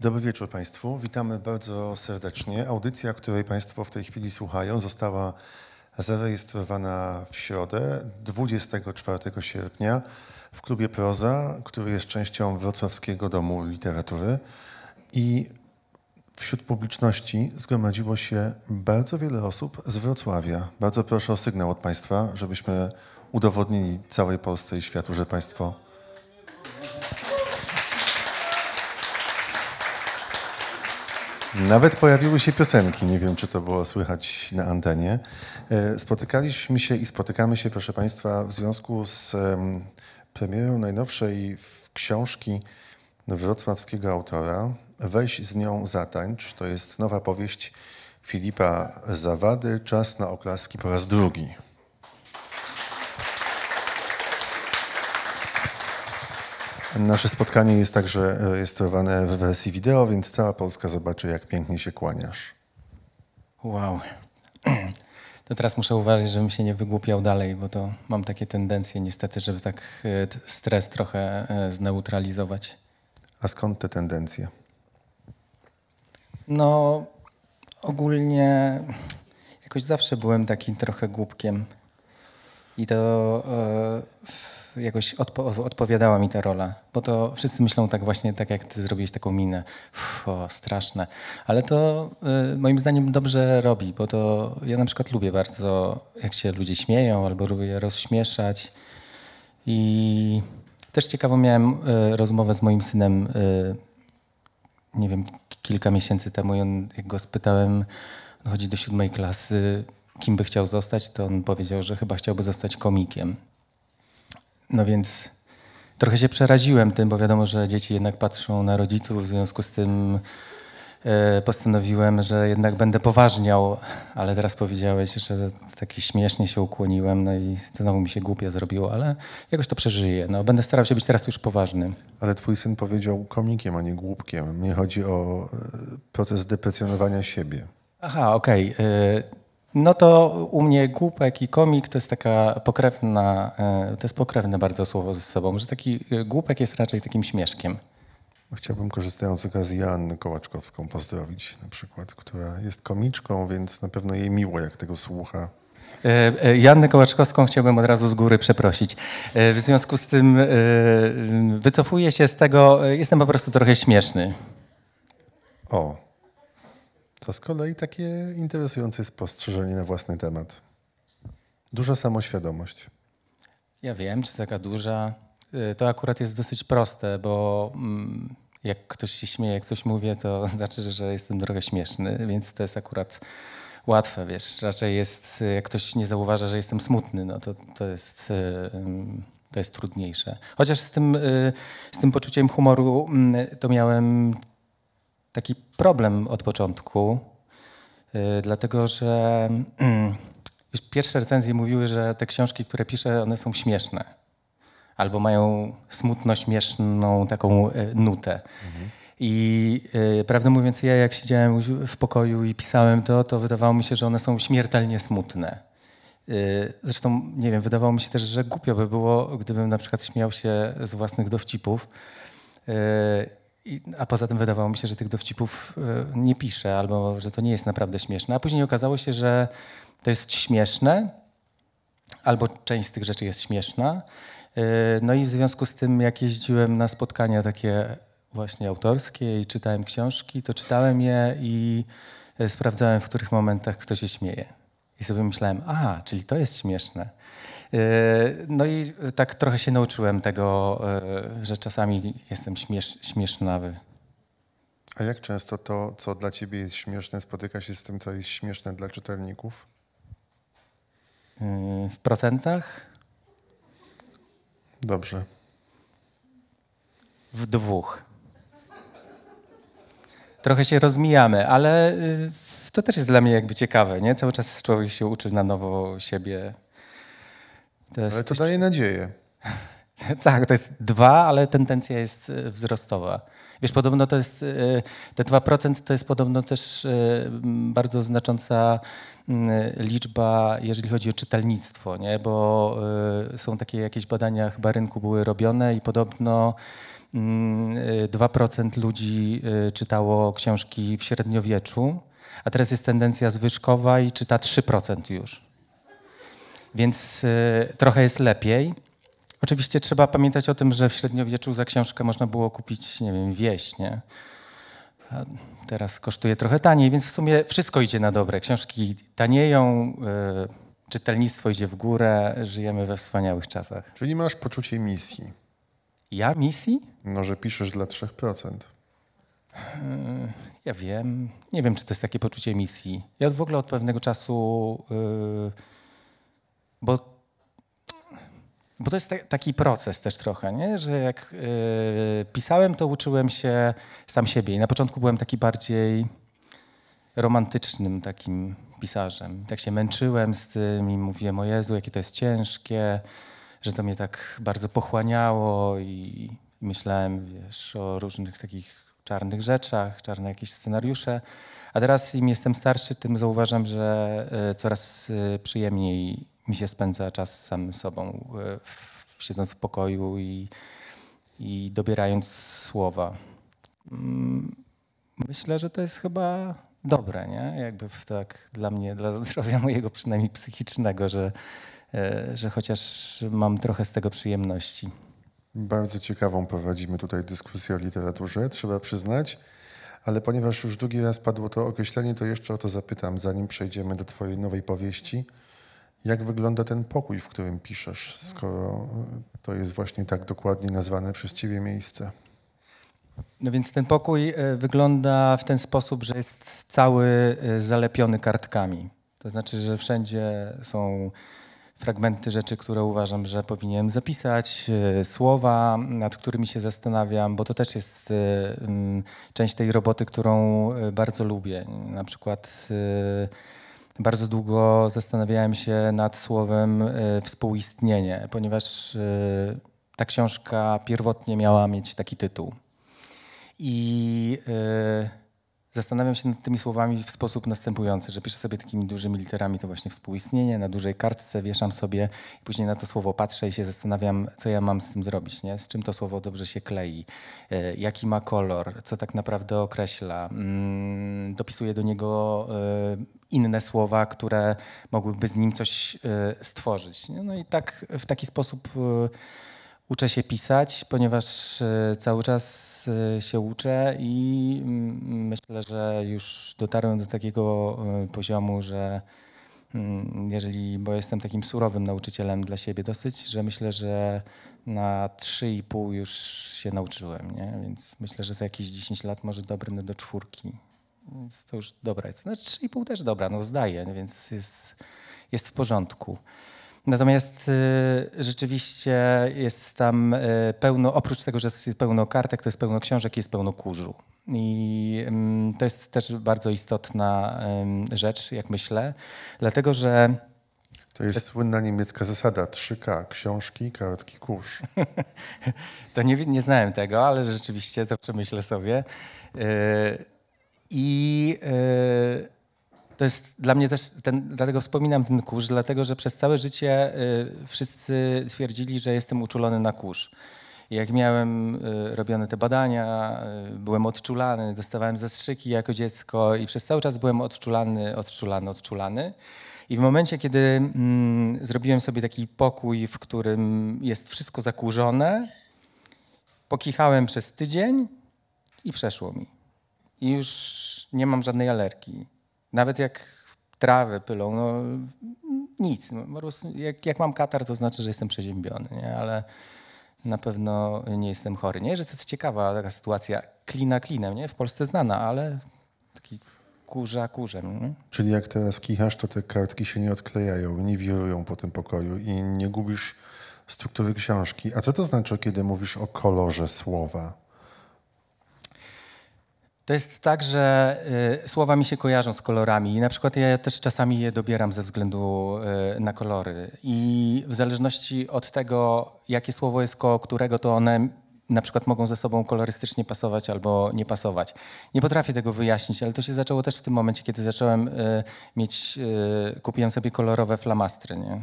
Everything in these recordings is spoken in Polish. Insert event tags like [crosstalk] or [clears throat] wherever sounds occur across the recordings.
Dobry wieczór Państwu. Witamy bardzo serdecznie. Audycja, której Państwo w tej chwili słuchają, została zarejestrowana w środę 24 sierpnia w klubie Proza, który jest częścią Wrocławskiego Domu Literatury. I wśród publiczności zgromadziło się bardzo wiele osób z Wrocławia. Bardzo proszę o sygnał od Państwa, żebyśmy udowodnili całej Polsce i światu, że Państwo Nawet pojawiły się piosenki, nie wiem czy to było słychać na antenie. E, spotykaliśmy się i spotykamy się, proszę Państwa, w związku z premierą najnowszej książki wrocławskiego autora Weź z nią zatańcz. To jest nowa powieść Filipa Zawady, Czas na oklaski po raz drugi. Nasze spotkanie jest także rejestrowane w wersji wideo, więc cała Polska zobaczy, jak pięknie się kłaniasz. Wow. [clears throat] To teraz muszę uważać, żebym się nie wygłupiał dalej, bo to mam takie tendencje niestety, żeby tak e, stres trochę e, zneutralizować. A skąd te tendencje? No, ogólnie jakoś zawsze byłem taki trochę głupkiem. I to. Yy, jakoś odpo odpowiadała mi ta rola, bo to wszyscy myślą tak właśnie, tak jak ty zrobiłeś taką minę. o, straszne. Ale to y, moim zdaniem dobrze robi, bo to ja na przykład lubię bardzo, jak się ludzie śmieją albo lubię rozśmieszać. I też ciekawą miałem y, rozmowę z moim synem, y, nie wiem, kilka miesięcy temu i on, jak go spytałem, chodzi do siódmej klasy, kim by chciał zostać, to on powiedział, że chyba chciałby zostać komikiem. No więc trochę się przeraziłem tym, bo wiadomo, że dzieci jednak patrzą na rodziców, w związku z tym e, postanowiłem, że jednak będę poważniał, ale teraz powiedziałeś, że taki śmiesznie się ukłoniłem, no i znowu mi się głupie zrobiło, ale jakoś to przeżyję. No, będę starał się być teraz już poważny. Ale twój syn powiedział komikiem, a nie głupkiem. Mnie chodzi o e, proces deprecjonowania siebie. Aha, okej. Okay. E, no to u mnie głupek i komik to jest taka pokrewna, e, to jest pokrewne bardzo słowo ze sobą, że taki e, głupek jest raczej takim śmieszkiem. No, chciałbym korzystając z okazji Janny Kołaczkowską pozdrowić na przykład, która jest komiczką, więc na pewno jej miło jak tego słucha. E, Jannę Kołaczkowską chciałbym od razu z góry przeprosić. W związku z tym wycofuję się z tego, jestem po prostu trochę śmieszny. O, to z kolei takie interesujące spostrzeżenie na własny temat. Duża samoświadomość. Ja wiem, czy taka duża. Y, to akurat jest dosyć proste, bo mm, jak ktoś się śmieje, jak coś mówię, to [laughs] znaczy, że jestem trochę śmieszny, więc to jest akurat łatwe, wiesz. Raczej jest, y, jak ktoś nie zauważa, że jestem smutny, no to, to jest... Y, to jest trudniejsze. Chociaż z tym, z tym poczuciem humoru mm, to miałem taki problem od początku, y, dlatego że [clears throat] już pierwsze recenzje mówiły, że te książki, które piszę, one są śmieszne albo mają smutno-śmieszną taką y, nutę. Mhm. I y, prawdę mówiąc, ja jak siedziałem w pokoju i pisałem to, to wydawało mi się, że one są śmiertelnie smutne. zresztą, nie wiem, wydawało mi się też, że głupio by było, gdybym na przykład śmiał się z własnych dowcipów. I, a poza tym wydawało mi się, że tych dowcipów e, nie piszę, albo że to nie jest naprawdę śmieszne. A później okazało się, że to jest śmieszne, albo część z tych rzeczy jest śmieszna. E, no i w związku z tym, jak jeździłem na spotkania takie właśnie autorskie i czytałem książki, to czytałem je i e, sprawdzałem, w których momentach ktoś się śmieje. I sobie myślałem, a, czyli to jest śmieszne. E, no i tak trochę się nauczyłem tego, e, że czasami jestem śmiesz, śmiesznawy. A jak często to, co dla ciebie jest śmieszne, spotyka się z tym, co jest śmieszne dla czytelników? E, w procentach? Dobrze. W dwóch. Trochę się rozmijamy, ale y, to też jest dla mnie jakby ciekawe, nie? Cały czas człowiek się uczy na nowo siebie. To ale to coś... daje nadzieję. [laughs] tak, to jest dwa, ale tendencja jest e, wzrostowa. Wiesz, podobno to jest, e, te 2% to jest podobno też e, bardzo znacząca liczba, jeżeli chodzi o czytelnictwo, nie? bo są takie jakieś badania chyba rynku były robione i podobno 2% ludzi czytało książki w średniowieczu, a teraz jest tendencja zwyżkowa i czyta 3% już. Więc y, trochę jest lepiej. Oczywiście trzeba pamiętać o tym, że w średniowieczu za książkę można było kupić, nie wiem, wieś, nie? A teraz kosztuje trochę taniej, więc w sumie wszystko idzie na dobre. Książki tanieją, y, czytelnictwo idzie w górę, żyjemy we wspaniałych czasach. Czyli masz poczucie misji. Ja misji? No, że piszesz dla 3%. Yy, ja wiem. Nie wiem, czy to jest takie poczucie misji. Ja w ogóle od pewnego czasu, yy, bo, bo to jest taki proces też trochę, nie? że jak yy, pisałem, to uczyłem się sam siebie. I na początku byłem taki bardziej romantycznym takim pisarzem. Tak się męczyłem z tym i mówiłem, o Jezu, jakie to jest ciężkie, że to mnie tak bardzo pochłaniało i myślałem, wiesz, o różnych takich czarnych rzeczach, czarne jakieś scenariusze. A teraz im jestem starszy, tym zauważam, że e, coraz e, przyjemniej mi się spędza czas samym sobą, e, siedząc w pokoju i, i dobierając słowa. Mm, myślę, że to jest chyba dobre, nie? Jakby tak dla mnie, dla zdrowia mojego przynajmniej psychicznego, że, że chociaż mam trochę z tego przyjemności. Bardzo ciekawą prowadzimy tutaj dyskusję o literaturze, trzeba przyznać, ale ponieważ już drugi raz padło to określenie, to jeszcze o to zapytam, zanim przejdziemy do Twojej nowej powieści. Jak wygląda ten pokój, w którym piszesz, skoro to jest właśnie tak dokładnie nazwane przez Ciebie miejsce? No więc ten pokój e, wygląda w ten sposób, że jest cały e, zalepiony kartkami. To znaczy, że wszędzie są fragmenty rzeczy, które uważam, że powinienem zapisać, e, słowa, nad którymi się zastanawiam, bo to też jest e, część tej roboty, którą e, bardzo lubię. Na przykład bardzo długo zastanawiałem się nad słowem współistnienie, ponieważ ta książka pierwotnie miała mieć taki tytuł. I Zastanawiam się nad tymi słowami w sposób następujący, że piszę sobie takimi dużymi literami to właśnie współistnienie, na dużej kartce wieszam sobie i później na to słowo patrzę i się zastanawiam, co ja mam z tym zrobić, nie? z czym to słowo dobrze się klei, e, jaki ma kolor, co tak naprawdę określa. Mm, dopisuję do niego e, inne słowa, które mogłyby z nim coś e, stworzyć. Nie? No i tak w taki sposób uczę się pisać, ponieważ cały czas Y, się uczę i mm, myślę, że już dotarłem do takiego y, poziomu, że mm, jeżeli, bo jestem takim surowym nauczycielem dla siebie dosyć, że myślę, że na 3,5 już się nauczyłem, nie? więc myślę, że za jakieś 10 lat może dobrym do czwórki. Więc to już dobra jest. Znaczy 3,5 też dobra, no zdaję, więc jest, jest w porządku. Natomiast y, rzeczywiście jest tam y, pełno, oprócz tego, że jest pełno kartek, to jest pełno książek, jest pełno kurzu. I mm, to jest też bardzo istotna rzecz, jak myślę, dlatego że. To jest słynna niemiecka zasada 3K, książki, kartki, kurz. [laughs] to nie, nie znałem tego, ale rzeczywiście to przemyślę sobie. Y, I to jest dla mnie też, ten, dlatego wspominam ten kurz, dlatego że przez całe życie y, wszyscy twierdzili, że jestem uczulony na kurz. Jak miałem y, robione te badania, y, byłem odczulany, dostawałem zastrzyki jako dziecko i przez cały czas byłem odczulany, odczulany, odczulany. I w momencie, kiedy mm, zrobiłem sobie taki pokój, w którym jest wszystko zakurzone, pokichałem przez tydzień i przeszło mi. I już nie mam żadnej alergii nawet jak trawy pylą, no nic. No, po prostu jak, jak mam katar, to znaczy, że jestem przeziębiony, nie? ale na pewno nie jestem chory. Nie, że to jest ciekawa taka sytuacja, klina klinem, nie? W Polsce znana, ale taki kurza kurzem. Nie? Czyli jak teraz kichasz, to te kartki się nie odklejają, nie wirują po tym pokoju i nie gubisz struktury książki. A co to znaczy, kiedy mówisz o kolorze słowa? To jest tak, że y, słowa mi się kojarzą z kolorami i na przykład ja też czasami je dobieram ze względu y, na kolory. I w zależności od tego, jakie słowo jest koło którego, to one na przykład mogą ze sobą kolorystycznie pasować albo nie pasować. Nie potrafię tego wyjaśnić, ale to się zaczęło też w tym momencie, kiedy zacząłem y, mieć, y, kupiłem sobie kolorowe flamastry, nie?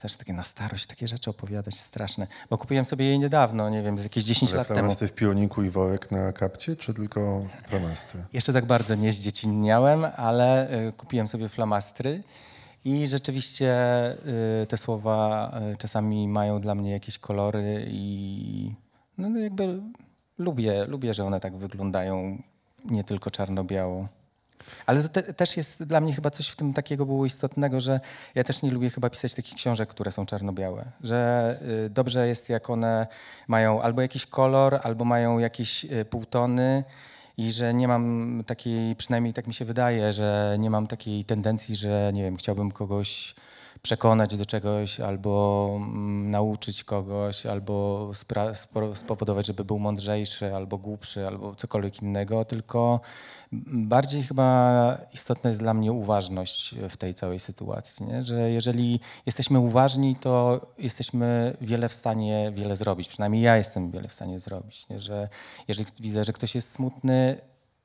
Zawsze takie na starość, takie rzeczy opowiadać, straszne. Bo kupiłem sobie jej niedawno, nie wiem, z jakieś 10 Ale lat temu. w pioniku i wołek na kapcie, czy tylko flamastry? Jeszcze tak bardzo nie zdziecinniałem, ale y, kupiłem sobie flamastry i rzeczywiście y, te słowa y, czasami mają dla mnie jakieś kolory i no, no jakby lubię, lubię, że one tak wyglądają nie tylko czarno-biało. Ale to te, też jest dla mnie chyba coś w tym takiego było istotnego, że ja też nie lubię chyba pisać takich książek, które są czarno-białe. Że y, dobrze jest, jak one mają albo jakiś kolor, albo mają jakieś y, półtony i że nie mam takiej, przynajmniej tak mi się wydaje, że nie mam takiej tendencji, że nie wiem, chciałbym kogoś przekonać do czegoś, albo mm, nauczyć kogoś, albo spowodować, żeby był mądrzejszy, albo głupszy, albo cokolwiek innego, tylko mm, bardziej chyba istotna jest dla mnie uważność w tej całej sytuacji, nie? że jeżeli jesteśmy uważni, to jesteśmy wiele w stanie wiele zrobić, przynajmniej ja jestem wiele w stanie zrobić, nie? że jeżeli widzę, że ktoś jest smutny,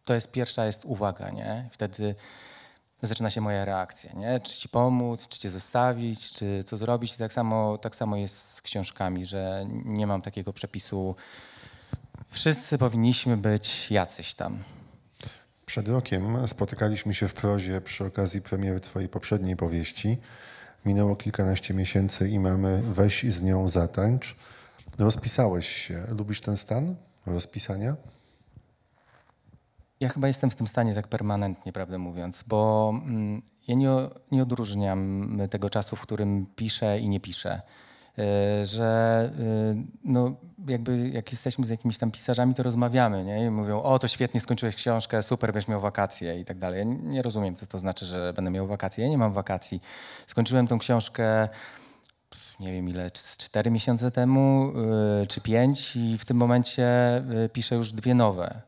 to jest pierwsza jest uwaga, nie? Wtedy zaczyna się moja reakcja, nie? Czy ci pomóc, czy cię zostawić, czy co zrobić. I tak samo, tak samo jest z książkami, że nie mam takiego przepisu. Wszyscy powinniśmy być jacyś tam. Przed rokiem spotykaliśmy się w prozie przy okazji premiery twojej poprzedniej powieści. Minęło kilkanaście miesięcy i mamy weź z nią zatańcz. Rozpisałeś się. Lubisz ten stan rozpisania? Ja chyba jestem w tym stanie tak permanentnie, prawdę mówiąc, bo mm, ja nie, nie odróżniam y, tego czasu, w którym piszę i nie piszę. Y, że y, no, jakby jak jesteśmy z jakimiś tam pisarzami, to rozmawiamy nie? i mówią: O, to świetnie skończyłeś książkę, super, będziesz miał wakacje i tak dalej. Ja nie rozumiem, co to znaczy, że będę miał wakacje. Ja nie mam wakacji. Skończyłem tą książkę nie wiem ile, cztery miesiące temu, czy pięć, i w tym momencie piszę już dwie nowe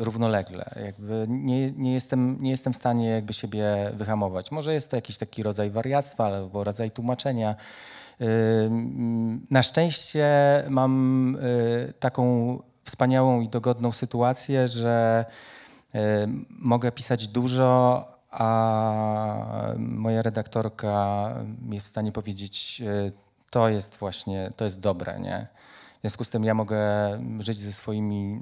równolegle. Jakby nie, nie, jestem, nie jestem w stanie jakby siebie wyhamować. Może jest to jakiś taki rodzaj wariactwa albo rodzaj tłumaczenia. Na szczęście mam y, taką wspaniałą i dogodną sytuację, że y, mogę pisać dużo, a moja redaktorka jest w stanie powiedzieć, y, to jest właśnie, to jest dobre, nie? W związku z tym ja mogę żyć ze swoimi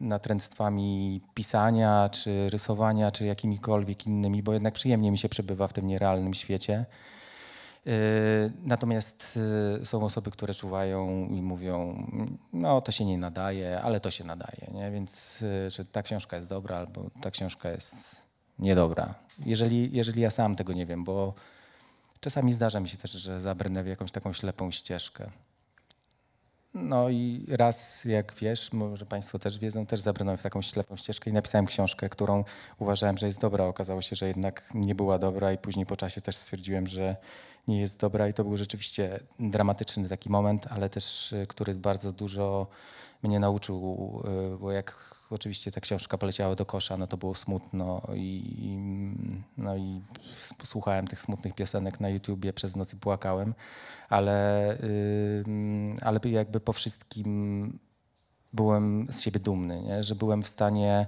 natręctwami pisania, czy rysowania, czy jakimikolwiek innymi, bo jednak przyjemnie mi się przebywa w tym nierealnym świecie. Yy, natomiast yy, są osoby, które czuwają i mówią, no to się nie nadaje, ale to się nadaje, nie? więc yy, czy ta książka jest dobra albo ta książka jest niedobra. Jeżeli, jeżeli ja sam tego nie wiem, bo czasami zdarza mi się też, że zabrnę w jakąś taką ślepą ścieżkę. No i raz, jak wiesz, może Państwo też wiedzą, też zabrnąłem w taką ślepą ścieżkę i napisałem książkę, którą uważałem, że jest dobra. Okazało się, że jednak nie była dobra i później po czasie też stwierdziłem, że nie jest dobra i to był rzeczywiście dramatyczny taki moment, ale też, y, który bardzo dużo mnie nauczył, y, bo jak oczywiście ta książka poleciała do kosza, no to było smutno i, no i słuchałem tych smutnych piosenek na YouTubie, przez noc i płakałem, ale, ale jakby po wszystkim byłem z siebie dumny, nie? że byłem w stanie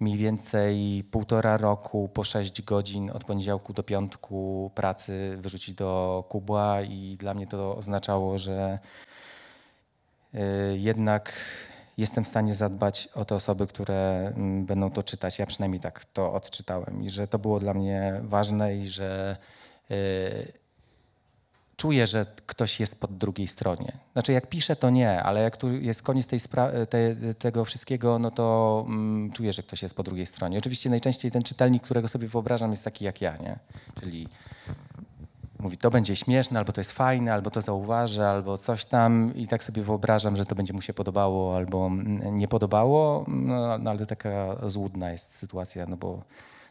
mniej więcej półtora roku po sześć godzin od poniedziałku do piątku pracy wyrzucić do kubła i dla mnie to oznaczało, że y, jednak jestem w stanie zadbać o te osoby, które mm, będą to czytać. Ja przynajmniej tak to odczytałem i że to było dla mnie ważne i że yy, czuję, że ktoś jest po drugiej stronie. Znaczy, jak piszę, to nie, ale jak tu jest koniec tej te, tego wszystkiego, no to mm, czuję, że ktoś jest po drugiej stronie. Oczywiście najczęściej ten czytelnik, którego sobie wyobrażam, jest taki jak ja, nie? Czyli mówi, to będzie śmieszne, albo to jest fajne, albo to zauważę, albo coś tam i tak sobie wyobrażam, że to będzie mu się podobało albo nie podobało, no, no ale to taka złudna jest sytuacja, no bo,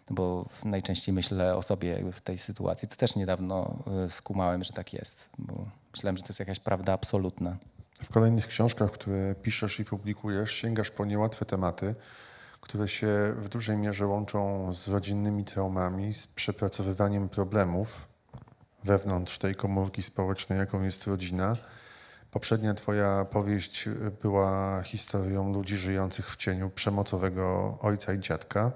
no bo najczęściej myślę o sobie w tej sytuacji. To też niedawno y, skumałem, że tak jest, bo myślałem, że to jest jakaś prawda absolutna. W kolejnych książkach, które piszesz i publikujesz, sięgasz po niełatwe tematy, które się w dużej mierze łączą z rodzinnymi traumami, z przepracowywaniem problemów, wewnątrz tej komórki społecznej, jaką jest rodzina. Poprzednia Twoja powieść y, była historią ludzi żyjących w cieniu przemocowego ojca i dziadka,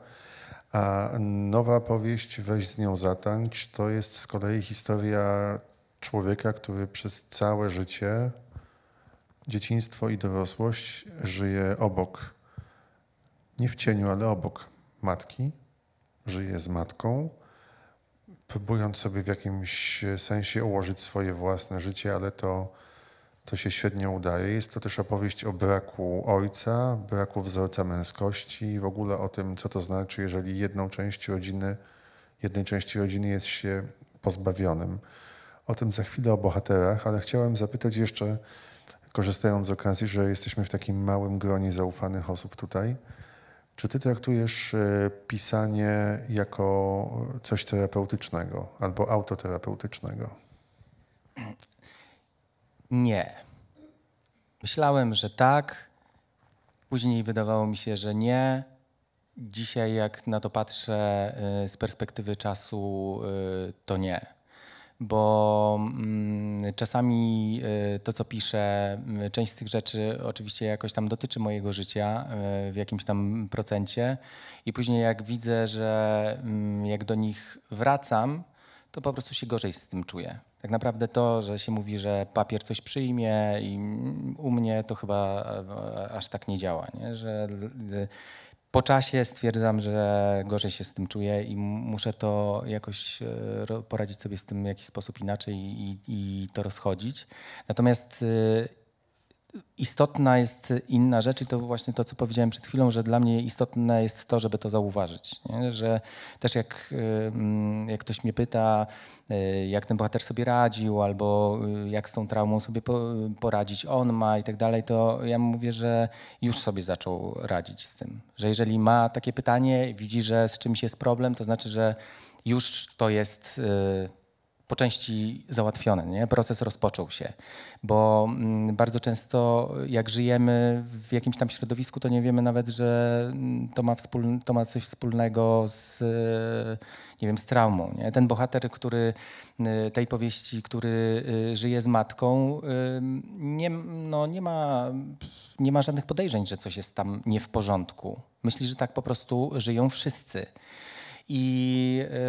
a nowa powieść Weź z nią zatańcz to jest z kolei historia człowieka, który przez całe życie, dzieciństwo i dorosłość żyje obok, nie w cieniu, ale obok matki, żyje z matką próbując sobie w jakimś e, sensie ułożyć swoje własne życie, ale to, to się świetnie udaje. Jest to też opowieść o braku ojca, braku wzorca męskości, i w ogóle o tym, co to znaczy, jeżeli jedną część rodziny, jednej części rodziny jest się pozbawionym. O tym za chwilę o bohaterach, ale chciałem zapytać jeszcze, korzystając z okazji, że jesteśmy w takim małym gronie zaufanych osób tutaj. Czy ty traktujesz e, pisanie jako coś terapeutycznego albo autoterapeutycznego? Nie. Myślałem, że tak. Później wydawało mi się, że nie. Dzisiaj, jak na to patrzę e, z perspektywy czasu, e, to nie bo mm, czasami y, to, co piszę, y, część z tych rzeczy oczywiście jakoś tam dotyczy mojego życia y, w jakimś tam procencie i później jak widzę, że mm, jak do nich wracam, to po prostu się gorzej z tym czuję. Tak naprawdę to, że się mówi, że papier coś przyjmie i mm, u mnie to chyba e, aż tak nie działa, nie? że po czasie stwierdzam, że gorzej się z tym czuję i muszę to jakoś e, poradzić sobie z tym w jakiś sposób inaczej i, i to rozchodzić. Natomiast y, istotna jest inna rzecz i to właśnie to, co powiedziałem przed chwilą, że dla mnie istotne jest to, żeby to zauważyć. Nie? Że też jak, jak ktoś mnie pyta, e, jak ten bohater sobie radził albo e, jak z tą traumą sobie poradzić on ma i tak dalej, to ja mówię, że już sobie zaczął radzić z tym. Że jeżeli ma takie pytanie, widzi, że z czymś jest problem, to znaczy, że już to jest e, po części załatwione, nie? proces rozpoczął się, bo mm, bardzo często jak żyjemy w jakimś tam środowisku, to nie wiemy nawet, że mm, to ma, wspólne, to ma coś wspólnego z, e, nie wiem, z traumą. Nie? Ten bohater, który e, tej powieści, który e, żyje z matką, nie, no, nie, ma, nie ma żadnych podejrzeń, że coś jest tam nie w porządku. Myśli, że tak po prostu żyją wszyscy. I... Yy,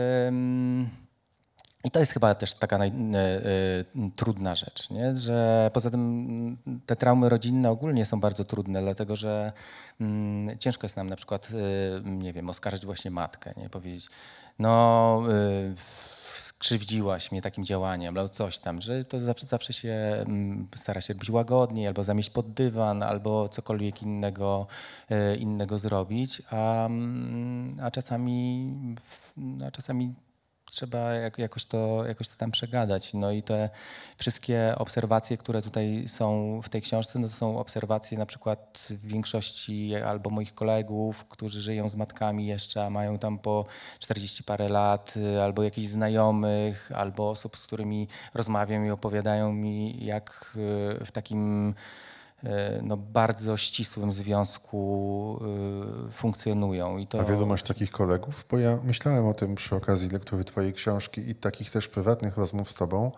i to jest chyba też taka naj, y, y, trudna rzecz, nie? że poza tym mm, te traumy rodzinne ogólnie są bardzo trudne, dlatego że y, ciężko jest nam na przykład, e, nie wiem, oskarżyć właśnie matkę, nie? powiedzieć, no skrzywdziłaś mnie takim działaniem albo coś tam, że to zawsze, zawsze się mm, stara się być łagodniej albo zamieść pod dywan albo cokolwiek innego, innego zrobić, a, a czasami, a czasami trzeba jakoś, to, jakoś to tam przegadać. No i te wszystkie obserwacje, które tutaj są w tej książce, no to są obserwacje na przykład większości albo moich kolegów, którzy żyją z matkami jeszcze, a mają tam po 40 parę lat, y, albo jakichś znajomych, albo osób, z którymi rozmawiam i opowiadają mi, jak y, w takim E, no, bardzo ścisłym związku e, funkcjonują. I to... A wiadomość masz takich kolegów? Bo ja myślałem o tym przy okazji lektury Twojej książki i takich też prywatnych rozmów z Tobą,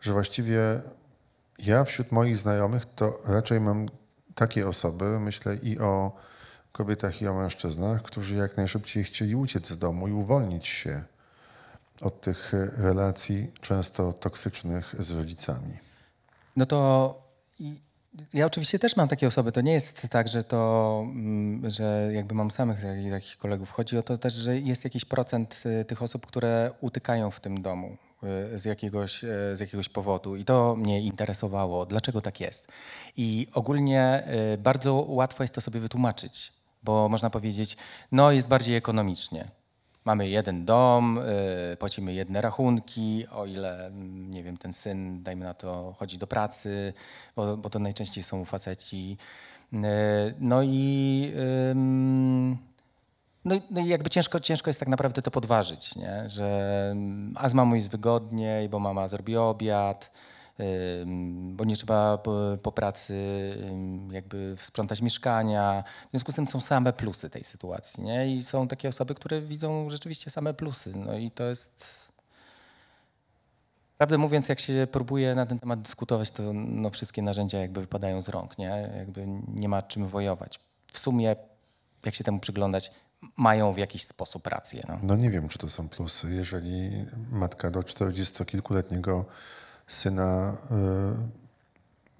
że właściwie ja wśród moich znajomych to raczej mam takie osoby, myślę i o kobietach i o mężczyznach, którzy jak najszybciej chcieli uciec z domu i uwolnić się od tych relacji często toksycznych z rodzicami. No to ja oczywiście też mam takie osoby. To nie jest tak, że to, mm, że jakby mam samych takich kolegów. Chodzi o to też, że jest jakiś procent y, tych osób, które utykają w tym domu y, z jakiegoś, y, z jakiegoś powodu i to mnie interesowało, dlaczego tak jest. I ogólnie bardzo łatwo jest to sobie wytłumaczyć, bo można powiedzieć, no jest bardziej ekonomicznie mamy jeden dom, y, płacimy jedne rachunki, o ile, mm, nie wiem, ten syn, dajmy na to, chodzi do pracy, bo, bo to najczęściej są faceci. Y, no i, no, no i jakby ciężko, ciężko jest tak naprawdę to podważyć, nie? że mm, a z mamą jest wygodniej, bo mama zrobi obiad, bo nie trzeba po, pracy jakby sprzątać mieszkania. W związku z tym są same plusy tej sytuacji. Nie? I są takie osoby, które widzą rzeczywiście same plusy. No i to jest. Prawdę mówiąc, jak się próbuje na ten temat dyskutować, to no, wszystkie narzędzia jakby wypadają z rąk, nie? Jakby nie ma czym wojować. W sumie, jak się temu przyglądać, mają w jakiś sposób rację. No, no nie wiem, czy to są plusy, jeżeli matka do 40-kilkuletniego syna y,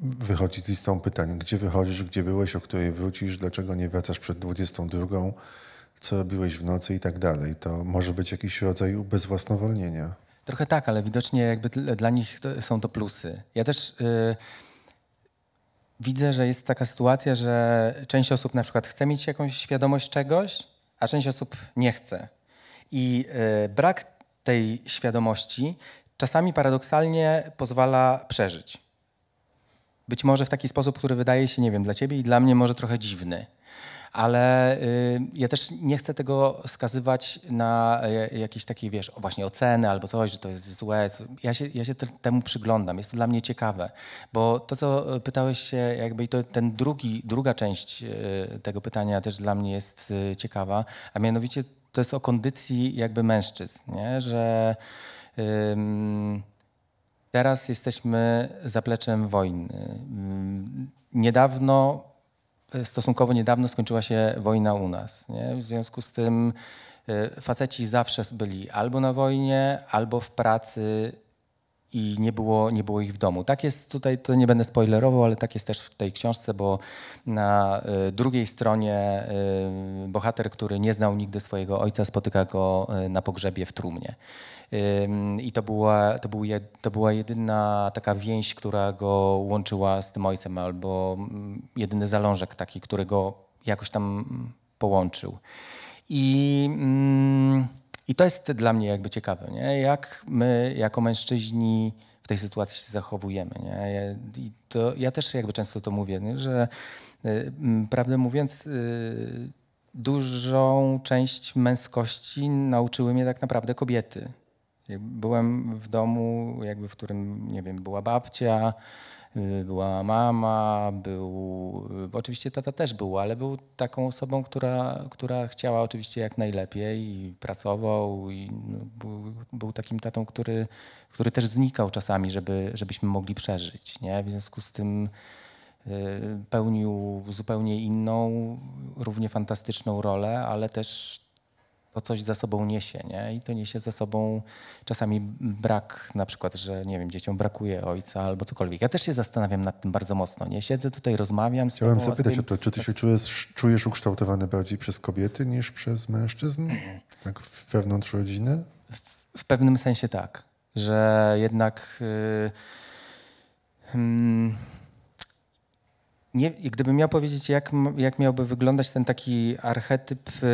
wychodzi z listą pytań. Gdzie wychodzisz, gdzie byłeś, o której wrócisz, dlaczego nie wracasz przed 22, co robiłeś w nocy i tak dalej. To może być jakiś rodzaj bezwłasnowolnienia. Trochę tak, ale widocznie jakby dla nich to, są to plusy. Ja też yy, widzę, że jest taka sytuacja, że część osób na przykład chce mieć jakąś świadomość czegoś, a część osób nie chce. I yy, brak tej świadomości czasami paradoksalnie pozwala przeżyć. Być może w taki sposób, który wydaje się, nie wiem, dla ciebie i dla mnie może trochę dziwny. Ale y, ja też nie chcę tego skazywać na e, jakieś takie, wiesz, właśnie oceny albo coś, że to jest złe. Ja się, ja się te, temu przyglądam, jest to dla mnie ciekawe, bo to, co e, pytałeś się, jakby i to ten drugi, druga część y, tego pytania też dla mnie jest y, ciekawa, a mianowicie to jest o kondycji jakby mężczyzn, nie? że Teraz jesteśmy zapleczem wojny. Niedawno, e, stosunkowo niedawno skończyła się wojna u nas. Nie? W związku z tym e, faceci zawsze byli albo na wojnie, albo w pracy i nie było, nie było ich w domu. Tak jest tutaj, to nie będę spoilerował, ale tak jest też w tej książce, bo na y, drugiej stronie y, bohater, który nie znał nigdy swojego ojca, spotyka go y, na pogrzebie w trumnie. I to była, to, był, to była jedyna taka więź, która go łączyła z tym ojcem, albo mm, jedyny zalążek taki, który go jakoś tam mm, połączył. I... Mm, i to jest dla mnie jakby ciekawe, nie? jak my jako mężczyźni w tej sytuacji się zachowujemy. Nie? I to, ja też jakby często to mówię, nie? że y, prawdę mówiąc, y, dużą część męskości nauczyły mnie tak naprawdę kobiety. Byłem w domu, jakby w którym, nie wiem, była babcia, Y, była mama, był, y, oczywiście tata też był, ale był taką osobą, która, która chciała oczywiście jak najlepiej i pracował i no, był, był takim tatą, który, który też znikał czasami, żeby, żebyśmy mogli przeżyć. Nie? W związku z tym y, pełnił zupełnie inną, równie fantastyczną rolę, ale też to coś za sobą niesie, nie? I to niesie za sobą czasami brak, na przykład, że nie wiem, dzieciom brakuje ojca albo cokolwiek. Ja też się zastanawiam nad tym bardzo mocno, nie? Siedzę tutaj, rozmawiam z Chciałem zapytać o to, czy ty się czujesz, czujesz ukształtowany bardziej przez kobiety niż przez mężczyzn? [clears throat] Tak wewnątrz rodziny? W, w pewnym sensie tak, że jednak... Yy, nie, gdybym miał powiedzieć, jak, jak miałby wyglądać ten taki archetyp y,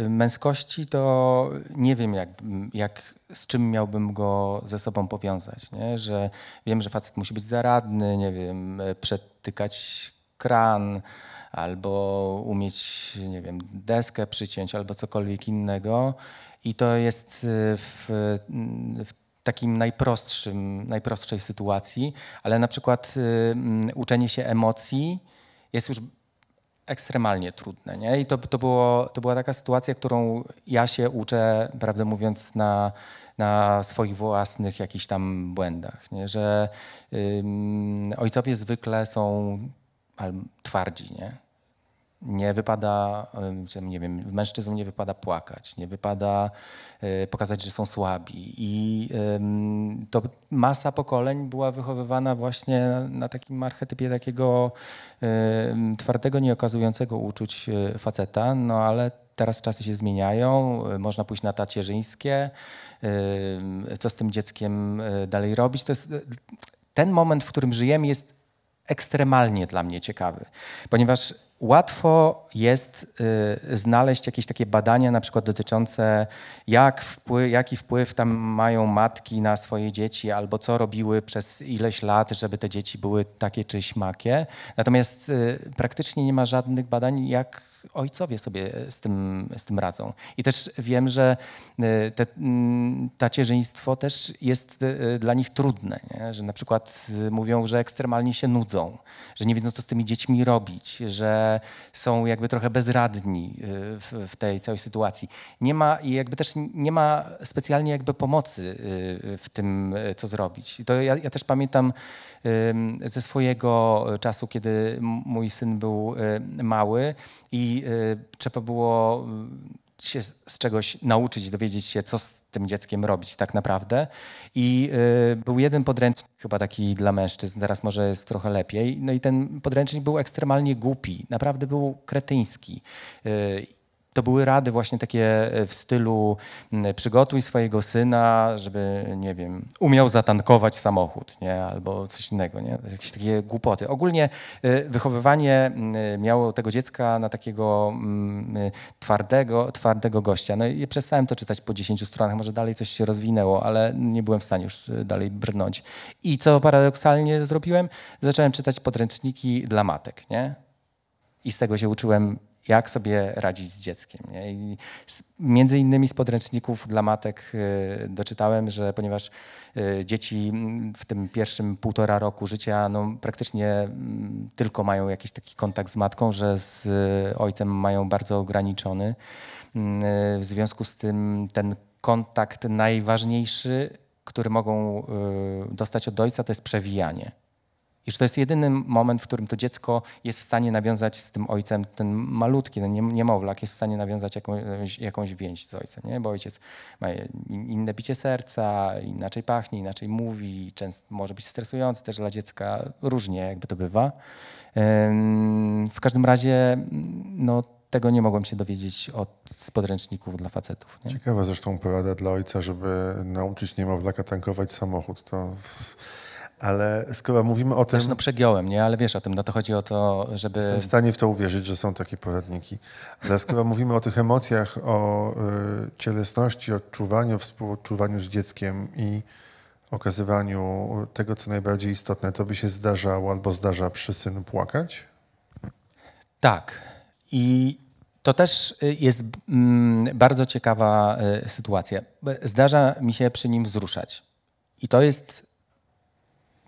y, męskości, to nie wiem, jak, jak, z czym miałbym go ze sobą powiązać. Nie? Że wiem, że facet musi być zaradny, nie wiem, e, przetykać kran, albo umieć, nie wiem, deskę przyciąć, albo cokolwiek innego. I to jest y, w, w takim najprostszym, najprostszej sytuacji, ale na przykład y, mm, uczenie się emocji jest już ekstremalnie trudne. Nie? I to, to, było, to była taka sytuacja, którą ja się uczę, prawdę mówiąc, na, na swoich własnych jakichś tam błędach. Nie? Że ojcowie zwykle są twardzi, nie? Nie wypada, nie wiem, mężczyznom nie wypada płakać, nie wypada e, pokazać, że są słabi. I to masa pokoleń była wychowywana właśnie na takim archetypie takiego twardego, nieokazującego uczuć e, faceta, no ale teraz czasy się zmieniają, e, można pójść na tacierzyńskie, co z tym dzieckiem dalej robić. To jest, ten moment, w którym żyjemy, jest ekstremalnie dla mnie ciekawy, ponieważ łatwo jest y, znaleźć jakieś takie badania, na przykład dotyczące jak wpływ, jaki wpływ tam mają matki na swoje dzieci, albo co robiły przez ileś lat, żeby te dzieci były takie czy śmakie. Natomiast y, praktycznie nie ma żadnych badań, jak ojcowie sobie z tym, z tym radzą. I też wiem, że e, te, mm, tacierzyństwo też jest e, dla nich trudne, nie? że na przykład e, mówią, że ekstremalnie się nudzą, że nie wiedzą, co z tymi dziećmi robić, że są jakby trochę bezradni w, w tej całej sytuacji. Nie ma i jakby też nie ma specjalnie jakby pomocy w tym, co zrobić. To ja, ja też pamiętam ze swojego czasu, kiedy mój syn był mały i i y, trzeba było y, się z czegoś nauczyć, dowiedzieć się, co z tym dzieckiem robić tak naprawdę. I y, był jeden podręcznik, chyba taki dla mężczyzn, teraz może jest trochę lepiej. No i ten podręcznik był ekstremalnie głupi, naprawdę był kretyński to były rady właśnie takie e, w stylu przygotuj swojego syna, żeby, nie wiem, umiał zatankować samochód, nie? Albo coś innego, nie? Jakieś takie głupoty. Ogólnie e, wychowywanie miało tego dziecka na takiego twardego, twardego gościa. No i przestałem to czytać po 10 stronach, może dalej coś się rozwinęło, ale nie byłem w stanie już e, dalej brnąć. I co paradoksalnie zrobiłem? Zacząłem czytać podręczniki dla matek, nie? I z tego się uczyłem jak sobie radzić z dzieckiem. między innymi z podręczników dla matek y, doczytałem, że ponieważ y, dzieci mm, w tym pierwszym półtora roku życia no, praktycznie mm, tylko mają jakiś taki kontakt z matką, że z y, ojcem mają bardzo ograniczony. Mm, w związku z tym ten kontakt najważniejszy, który mogą dostać od ojca, to jest przewijanie. I że to jest jedyny moment, w którym to dziecko jest w stanie nawiązać z tym ojcem, ten malutki, ten niemowlak jest w stanie nawiązać jakąś, jakąś więź z ojcem, nie? bo ojciec ma inne bicie serca, inaczej pachnie, inaczej mówi, często może być stresujący też dla dziecka, różnie jakby to bywa. W każdym razie no, tego nie mogłem się dowiedzieć od z podręczników dla facetów. Nie? Ciekawa zresztą porada dla ojca, żeby nauczyć niemowlaka tankować samochód. To ale skoro mówimy o tym... Też no przegiąłem, nie? Ale wiesz o tym, no to chodzi o to, żeby... Jestem w stanie w to uwierzyć, że są takie poradniki. Ale skoro [laughs] mówimy o tych emocjach, o y, cielesności, odczuwaniu, współczuwaniu z dzieckiem i okazywaniu tego, co najbardziej istotne, to by się zdarzało albo zdarza przy synu płakać? Tak. I to też y, jest mm, bardzo ciekawa y, sytuacja. Zdarza mi się przy nim wzruszać. I to jest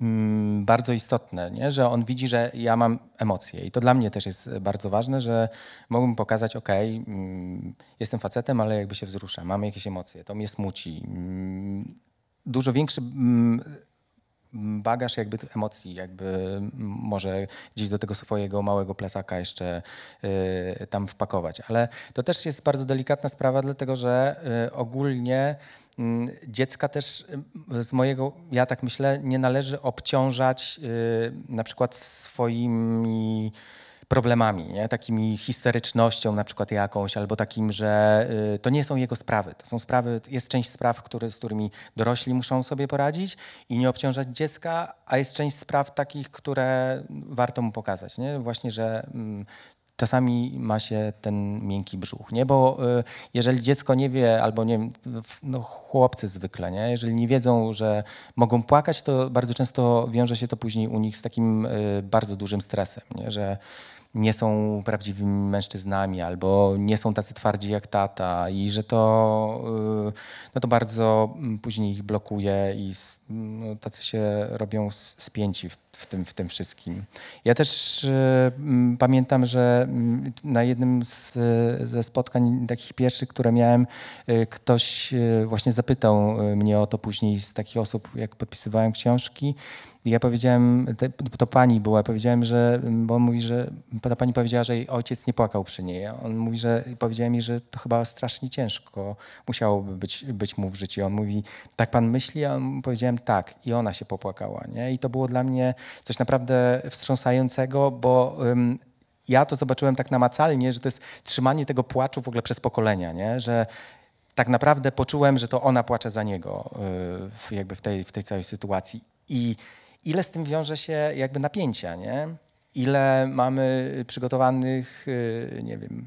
Mm, bardzo istotne, nie? że on widzi, że ja mam emocje. I to dla mnie też jest bardzo ważne, że mogłem pokazać, ok, mm, jestem facetem, ale jakby się wzruszę, mam jakieś emocje, to mnie smuci. Mm, dużo większy bagaż jakby emocji, jakby może gdzieś do tego swojego małego plesaka jeszcze y, tam wpakować. Ale to też jest bardzo delikatna sprawa, dlatego że y, ogólnie Mm, dziecka też y, z mojego, ja tak myślę, nie należy obciążać y, na przykład swoimi problemami, nie? takimi historycznością na przykład jakąś, albo takim, że y, to nie są jego sprawy. To są sprawy, jest część spraw, który, z którymi dorośli muszą sobie poradzić i nie obciążać dziecka, a jest część spraw takich, które warto mu pokazać. Nie? Właśnie, że mm, czasami ma się ten miękki brzuch, nie? Bo y, jeżeli dziecko nie wie, albo nie no chłopcy zwykle, nie? Jeżeli nie wiedzą, że mogą płakać, to bardzo często wiąże się to później u nich z takim y, bardzo dużym stresem, nie? Że nie są prawdziwymi mężczyznami albo nie są tacy twardzi jak tata i że to, y, no to bardzo mm, później ich blokuje i mm, no, tacy się robią spięci w, w, tym, w tym wszystkim. Ja też y, mm, pamiętam, że na jednym z, ze spotkań takich pierwszych, które miałem, y, ktoś y, właśnie zapytał y, mnie o to później z takich osób, jak podpisywałem książki, i ja powiedziałem, to pani była, powiedziałem, że, bo on mówi, że ta pani powiedziała, że jej ojciec nie płakał przy niej. On mówi, że powiedziałem jej, że to chyba strasznie ciężko musiałoby być, być mu w życiu. On mówi, tak pan myśli? A on powiedziałem tak. I ona się popłakała. Nie? I to było dla mnie coś naprawdę wstrząsającego, bo ja to zobaczyłem tak namacalnie, że to jest trzymanie tego płaczu w ogóle przez pokolenia, nie? że tak naprawdę poczułem, że to ona płacze za niego yy, jakby w tej, w tej całej sytuacji. I ile z tym wiąże się jakby napięcia, nie? Ile mamy przygotowanych, y, nie wiem,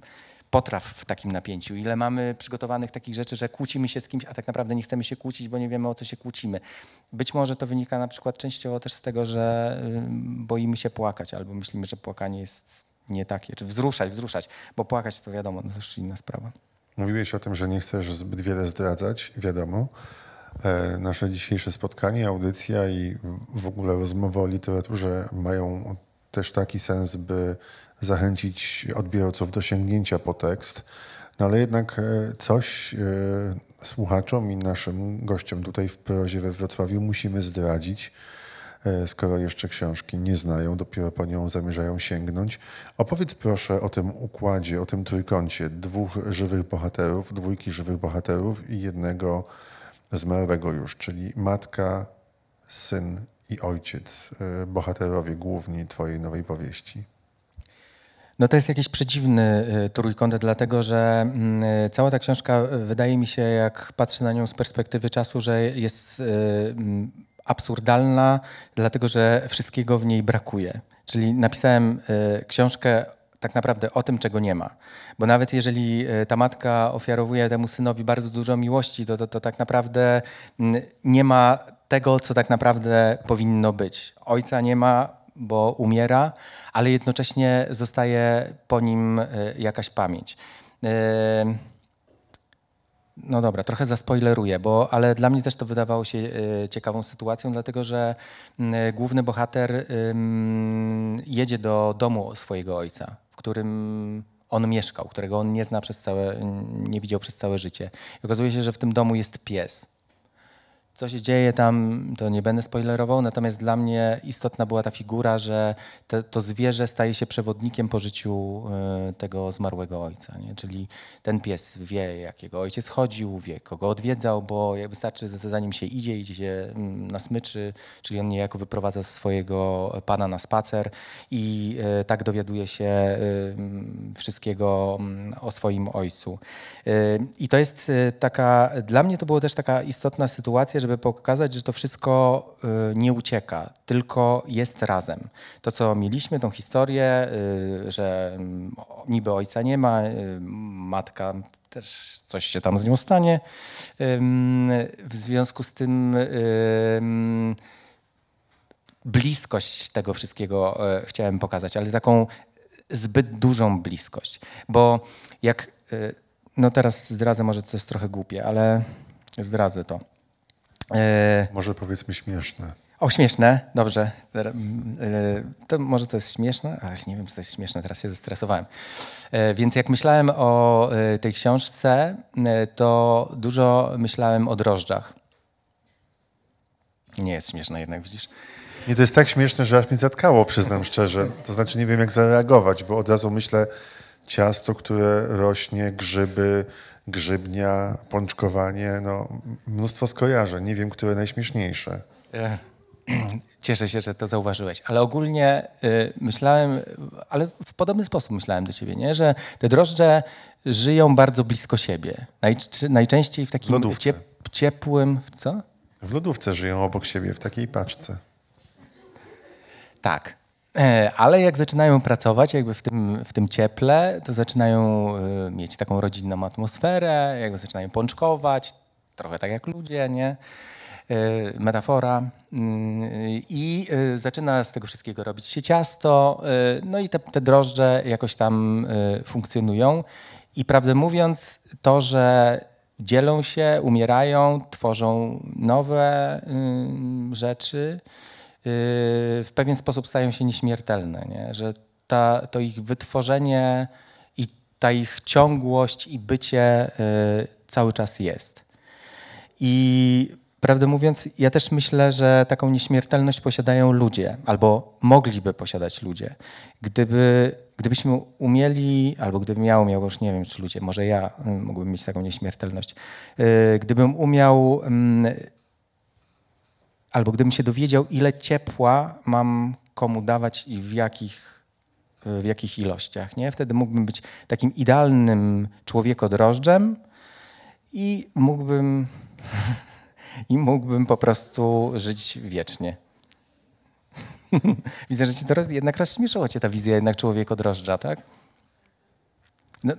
potraw w takim napięciu, ile mamy przygotowanych takich rzeczy, że kłócimy się z kimś, a tak naprawdę nie chcemy się kłócić, bo nie wiemy o co się kłócimy. Być może to wynika na przykład częściowo też z tego, że y, boimy się płakać albo myślimy, że płakanie jest nie takie, czy wzruszać, wzruszać, bo płakać to wiadomo, to jest inna sprawa. Mówiłeś o tym, że nie chcesz zbyt wiele zdradzać, wiadomo. E, nasze dzisiejsze spotkanie, audycja i w ogóle rozmowa o literaturze mają też taki sens, by zachęcić odbiorców do sięgnięcia po tekst. No ale jednak e, coś e, słuchaczom i naszym gościom tutaj w prozie we Wrocławiu musimy zdradzić, skoro jeszcze książki nie znają, dopiero po nią zamierzają sięgnąć. Opowiedz proszę o tym układzie, o tym trójkącie dwóch żywych bohaterów, dwójki żywych bohaterów i jednego małego już, czyli matka, syn i ojciec, y, bohaterowie główni Twojej nowej powieści? No to jest jakiś przedziwny y, trójkąt, dlatego że mm, y, cała ta książka wydaje mi się, jak patrzę na nią z perspektywy czasu, że jest mm, absurdalna, dlatego że wszystkiego w niej brakuje. Czyli napisałem książkę tak naprawdę o tym, czego nie ma. Bo nawet jeżeli e, ta matka ofiarowuje temu synowi bardzo dużo miłości, to, to, to tak naprawdę mm, nie ma tego, co tak naprawdę powinno być. Ojca nie ma, bo umiera, ale jednocześnie zostaje po nim e, jakaś pamięć. E, no dobra, trochę zaspoileruję, bo, ale dla mnie też to wydawało się ciekawą sytuacją, dlatego że mm, główny bohater jedzie do domu swojego ojca którym on mieszkał, którego on nie zna przez całe, nie widział przez całe życie. I okazuje się, że w tym domu jest pies co się dzieje tam, to nie będę spoilerował, natomiast dla mnie istotna była ta figura, że te, to zwierzę staje się przewodnikiem po życiu e, tego zmarłego ojca. Nie? Czyli ten pies wie, jak jego ojciec chodził, wie, kogo odwiedzał, bo wystarczy, zanim się idzie, idzie się mm, na smyczy, czyli on niejako wyprowadza swojego pana na spacer i e, tak dowiaduje się e, mm, wszystkiego mm, o swoim ojcu. I to jest taka, dla mnie to była też taka istotna sytuacja, że żeby pokazać, że to wszystko y, nie ucieka, tylko jest razem. To, co mieliśmy, tą historię, y, że mm, niby ojca nie ma, y, matka też coś się tam z nią stanie. W związku z tym bliskość tego wszystkiego chciałem pokazać, ale taką zbyt dużą bliskość, bo jak no teraz zdradzę, może to jest trochę głupie, ale zdradzę to. E, może powiedzmy śmieszne. O, śmieszne, dobrze. Mm, e, to może to jest śmieszne, ale nie wiem, czy to jest śmieszne, teraz się zestresowałem. E, więc jak myślałem o tej książce, to dużo myślałem o drożdżach. Nie jest śmieszne jednak, widzisz. Nie, to jest tak śmieszne, że aż mnie zatkało, przyznam szczerze. To znaczy nie wiem, jak zareagować, bo od razu myślę ciasto, które rośnie, grzyby, grzybnia, pączkowanie, no, mnóstwo skojarzeń. Nie wiem, które najśmieszniejsze. E, [clears throat] cieszę się, że to zauważyłeś, ale ogólnie y, myślałem, ale w podobny sposób myślałem do ciebie, nie? że te drożdże żyją bardzo blisko siebie. najczęściej w takim w ciep, ciepłym, co? W lodówce żyją obok siebie, w takiej paczce. Tak. E, ale jak zaczynają pracować jakby w tym, w tym cieple, to zaczynają e, mieć taką rodzinną atmosferę, jakby zaczynają pączkować, trochę tak jak ludzie, nie? E, metafora. Mm, I zaczyna z tego wszystkiego robić się ciasto, no i te, te drożdże jakoś tam funkcjonują. I prawdę mówiąc, to, że dzielą się, umierają, tworzą nowe mm, rzeczy, w pewien sposób stają się nieśmiertelne, nie? że ta, to ich wytworzenie i ta ich ciągłość i bycie y, cały czas jest. I prawdę mówiąc, ja też myślę, że taką nieśmiertelność posiadają ludzie, albo mogliby posiadać ludzie, gdyby, gdybyśmy umieli, albo gdybym ja umiał, już nie wiem, czy ludzie, może ja y, mógłbym mieć taką nieśmiertelność, y, gdybym umiał mm, albo gdybym się dowiedział, ile ciepła mam komu dawać i w jakich, e, w jakich ilościach. Nie? Wtedy mógłbym być takim idealnym człowiekodrożdżem i mógłbym, [laughs] i mógłbym po prostu żyć wiecznie. [laughs] Widzę, że ci teraz jednak się cię ta wizja jednak człowiekodrożdża, tak? No,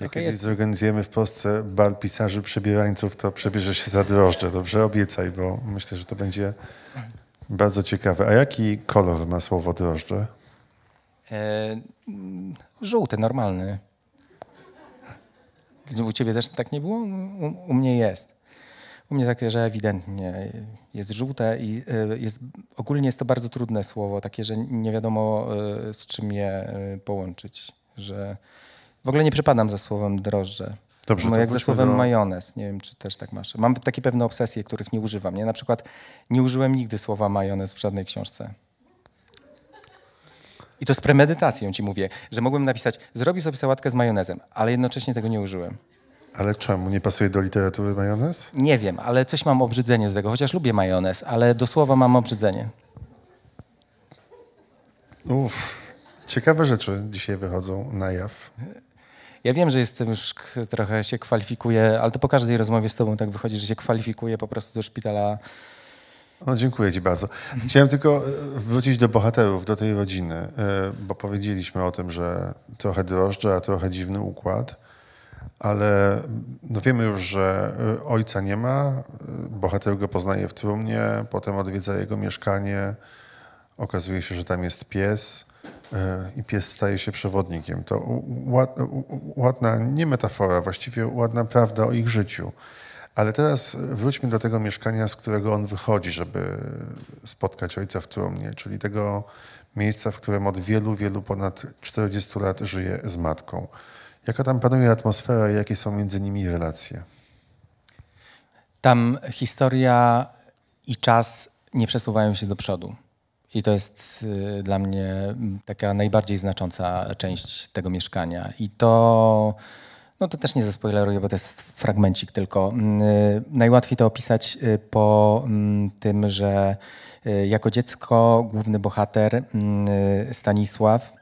jak kiedyś jest... zorganizujemy w Polsce bal pisarzy przebierańców, to przebierzesz się za drożdże. Dobrze, obiecaj, bo myślę, że to będzie bardzo ciekawe. A jaki kolor ma słowo drożdże? E, żółty, normalny. U ciebie też tak nie było? U, u, mnie jest. U mnie takie, że ewidentnie jest żółte i e, jest, ogólnie jest to bardzo trudne słowo, takie, że nie wiadomo e, z czym je e, połączyć, że w ogóle nie przepadam za słowem drożdże. Dobrze, no, jak ze słowem do... majonez. Nie wiem, czy też tak masz. Mam takie pewne obsesje, których nie używam. Nie? Na przykład nie użyłem nigdy słowa majonez w żadnej książce. I to z premedytacją ci mówię, że mogłem napisać, zrobi sobie sałatkę z majonezem, ale jednocześnie tego nie użyłem. Ale czemu? Nie pasuje do literatury majonez? Nie wiem, ale coś mam obrzydzenie do tego, chociaż lubię majonez, ale do słowa mam obrzydzenie. Uff. Ciekawe rzeczy dzisiaj wychodzą na jaw. Ja wiem, że jestem już trochę się kwalifikuję, ale to po każdej rozmowie z tobą tak wychodzi, że się kwalifikuję po prostu do szpitala. No, dziękuję Ci bardzo. Chciałem tylko e, wrócić do bohaterów, do tej rodziny, e, bo powiedzieliśmy o tym, że trochę drożdże, a trochę dziwny układ, ale no wiemy już, że e, ojca nie ma, bohater go poznaje w trumnie, potem odwiedza jego mieszkanie, okazuje się, że tam jest pies. E, i pies staje się przewodnikiem. To ładna, nie metafora, właściwie ładna prawda o ich życiu. Ale teraz wróćmy do tego mieszkania, z którego on wychodzi, żeby spotkać ojca w trumnie, czyli tego miejsca, w którym od wielu, wielu ponad 40 lat żyje z matką. Jaka tam panuje atmosfera i jakie są między nimi relacje? Tam historia i czas nie przesuwają się do przodu. I to jest y, dla mnie taka najbardziej znacząca część tego mieszkania. I to, no to też nie zaspoileruję, bo to jest fragmencik tylko. Y, najłatwiej to opisać y, po tym, że jako dziecko główny bohater Stanisław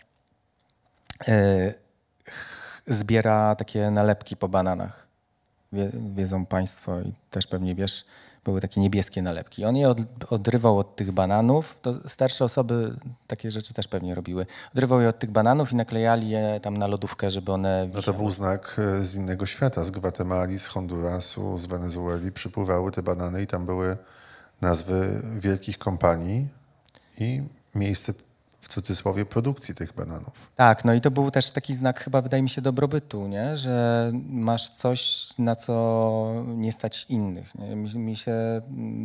zbiera takie nalepki po bananach. Wiedzą Państwo i też pewnie wiesz, były takie niebieskie nalepki. On je od, odrywał od tych bananów. To starsze osoby takie rzeczy też pewnie robiły. Odrywał je od tych bananów i naklejali je tam na lodówkę, żeby one... No to był znak e, z innego świata, z Gwatemali, z Hondurasu, z Wenezueli. Przypływały te banany i tam były nazwy wielkich kompanii i miejsce w cudzysłowie produkcji tych bananów. Tak, no i to był też taki znak chyba wydaje mi się dobrobytu, nie? że masz coś, na co nie stać innych. Nie? Mi, się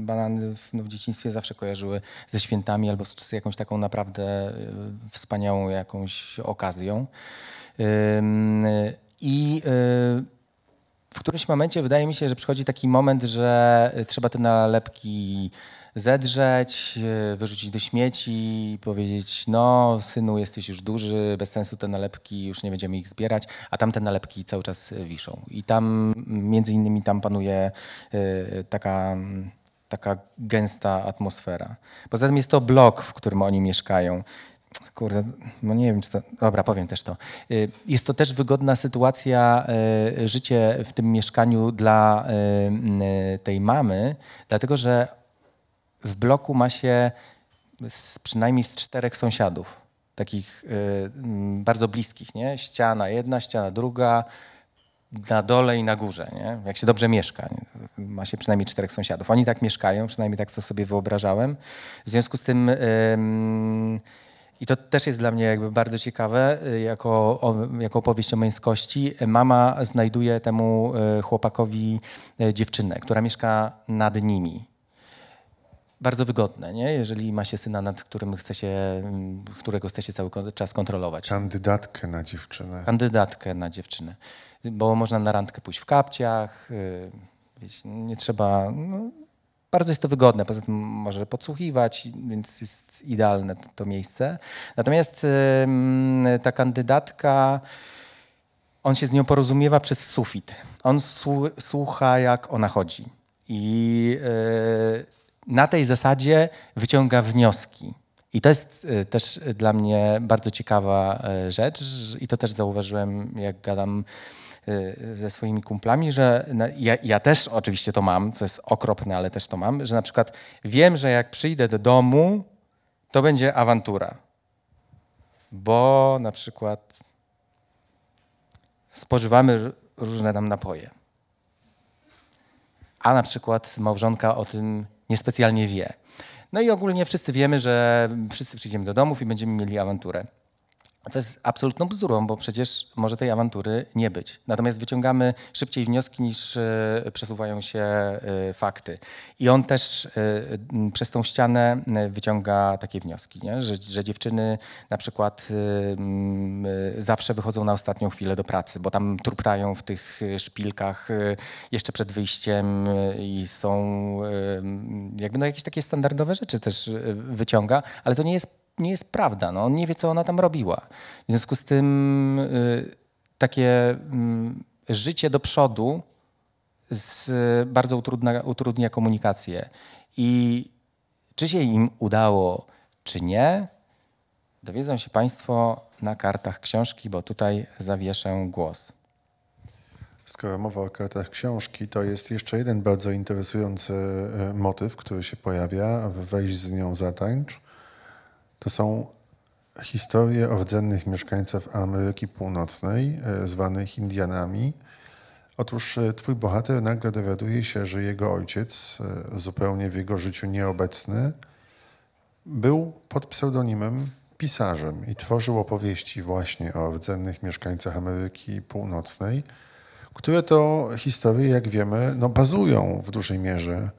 banany w, no, w dzieciństwie zawsze kojarzyły ze świętami albo z, z jakąś taką naprawdę e, wspaniałą jakąś okazją. I e, w którymś momencie wydaje mi się, że przychodzi taki moment, że e, trzeba te nalepki zedrzeć, e, wyrzucić do śmieci, powiedzieć no synu jesteś już duży, bez sensu te nalepki, już nie będziemy ich zbierać, a tam te nalepki cały czas e, wiszą. I tam mm, między innymi tam panuje e, taka taka gęsta atmosfera. Poza tym jest to blok, w którym oni mieszkają. Kurde, no nie wiem, czy to. Dobra, powiem też to. Jest to też wygodna sytuacja, życie w tym mieszkaniu dla tej mamy, dlatego że w bloku ma się z, przynajmniej z czterech sąsiadów, takich y, mm, bardzo bliskich, nie? Ściana jedna, ściana druga, na dole i na górze, nie? Jak się dobrze mieszka, nie? ma się przynajmniej czterech sąsiadów. Oni tak mieszkają, przynajmniej tak to sobie wyobrażałem. W związku z tym... Y, i to też jest dla mnie jakby bardzo ciekawe, y, jako, jako opowieść o męskości. Mama znajduje temu y, chłopakowi y, dziewczynę, która mieszka nad nimi bardzo wygodne, nie? jeżeli ma się syna, nad którym chce się, mm, którego chce się cały czas kontrolować. Kandydatkę na dziewczynę. Kandydatkę na dziewczynę. Bo można na randkę pójść w kapciach, y, wiecie, nie trzeba... No, bardzo jest to wygodne, poza tym może podsłuchiwać, więc jest idealne to, to miejsce. Natomiast ta kandydatka on się z nią porozumiewa przez sufit. On słucha, jak ona chodzi. I y, na tej zasadzie wyciąga wnioski. I to jest y, też dla mnie bardzo ciekawa y, rzecz i to też zauważyłem, jak gadam y, ze swoimi kumplami, że ja, ja, też oczywiście to mam, co jest okropne, ale też to mam, że na przykład wiem, że jak przyjdę do domu, to będzie awantura. Bo na przykład spożywamy różne tam napoje. A na przykład małżonka o tym niespecjalnie wie. No i ogólnie wszyscy wiemy, że wszyscy przyjdziemy do domów i będziemy mieli awanturę. Co jest absolutną bzdurą, bo przecież może tej awantury nie być. Natomiast wyciągamy szybciej wnioski niż e, przesuwają się e, fakty. I on też e, przez tą ścianę wyciąga takie wnioski, nie? Że, że dziewczyny na przykład zawsze wychodzą na ostatnią chwilę do pracy, bo tam truptają w tych szpilkach jeszcze przed wyjściem i są jakby no jakieś takie standardowe rzeczy też wyciąga, ale to nie jest nie jest prawda. No, on nie wie, co ona tam robiła. W związku z tym y, takie y, życie do przodu z, y, bardzo utrudnia, utrudnia komunikację. I czy się im udało, czy nie, dowiedzą się Państwo na kartach książki, bo tutaj zawieszę głos. Skoro mowa o kartach książki, to jest jeszcze jeden bardzo interesujący y, motyw, który się pojawia w Wejść z nią zatańcz. To są historie o rdzennych mieszkańców Ameryki Północnej, e, zwanych Indianami. Otóż e, twój bohater nagle dowiaduje się, że jego ojciec, e, zupełnie w jego życiu nieobecny, był pod pseudonimem pisarzem i tworzył opowieści właśnie o rdzennych mieszkańcach Ameryki Północnej, które to historie, jak wiemy, no, bazują w dużej mierze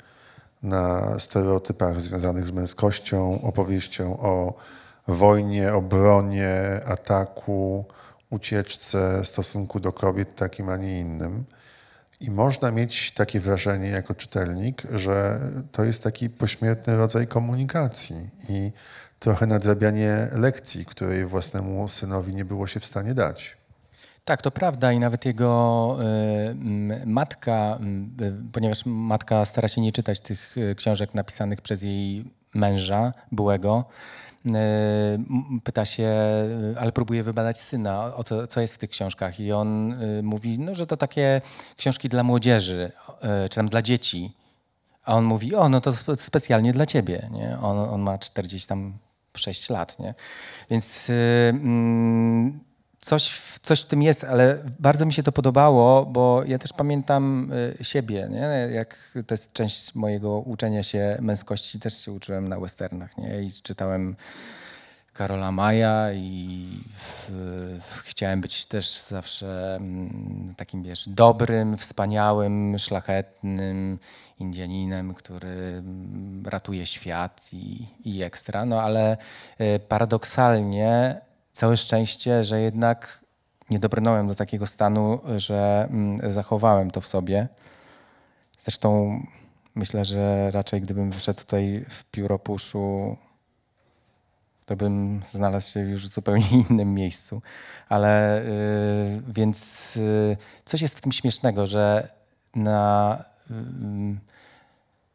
na stereotypach związanych z męskością, opowieścią o wojnie, obronie, ataku, ucieczce, stosunku do kobiet takim, a nie innym. I można mieć takie wrażenie jako czytelnik, że to jest taki pośmiertny rodzaj komunikacji i trochę nadrabianie lekcji, której własnemu synowi nie było się w stanie dać. Tak, to prawda i nawet jego e, matka, e, ponieważ matka stara się nie czytać tych e, książek napisanych przez jej męża, byłego, pyta się, ale próbuje wybadać syna, o co, co jest w tych książkach. I on mówi, no, że to takie książki dla młodzieży, czy tam dla dzieci. A on mówi, o, no to specjalnie dla ciebie. Nie? On, on ma 46 tam lat, nie? Więc... Yy, coś, coś w tym jest, ale bardzo mi się to podobało, bo ja też pamiętam y, siebie, nie? jak to jest część mojego uczenia się męskości, też się uczyłem na westernach nie? i czytałem Karola Maja i w, w, chciałem być też zawsze mm, takim, wiesz, dobrym, wspaniałym, szlachetnym Indianinem, który mm, ratuje świat i, i ekstra. No ale y, paradoksalnie Całe szczęście, że jednak nie dobrnąłem do takiego stanu, że mm, zachowałem to w sobie. Zresztą myślę, że raczej gdybym wyszedł tutaj w Pióropuszu, to bym znalazł się już w zupełnie [laughs] innym miejscu. Ale yy, więc yy, coś jest w tym śmiesznego, że na. Yy,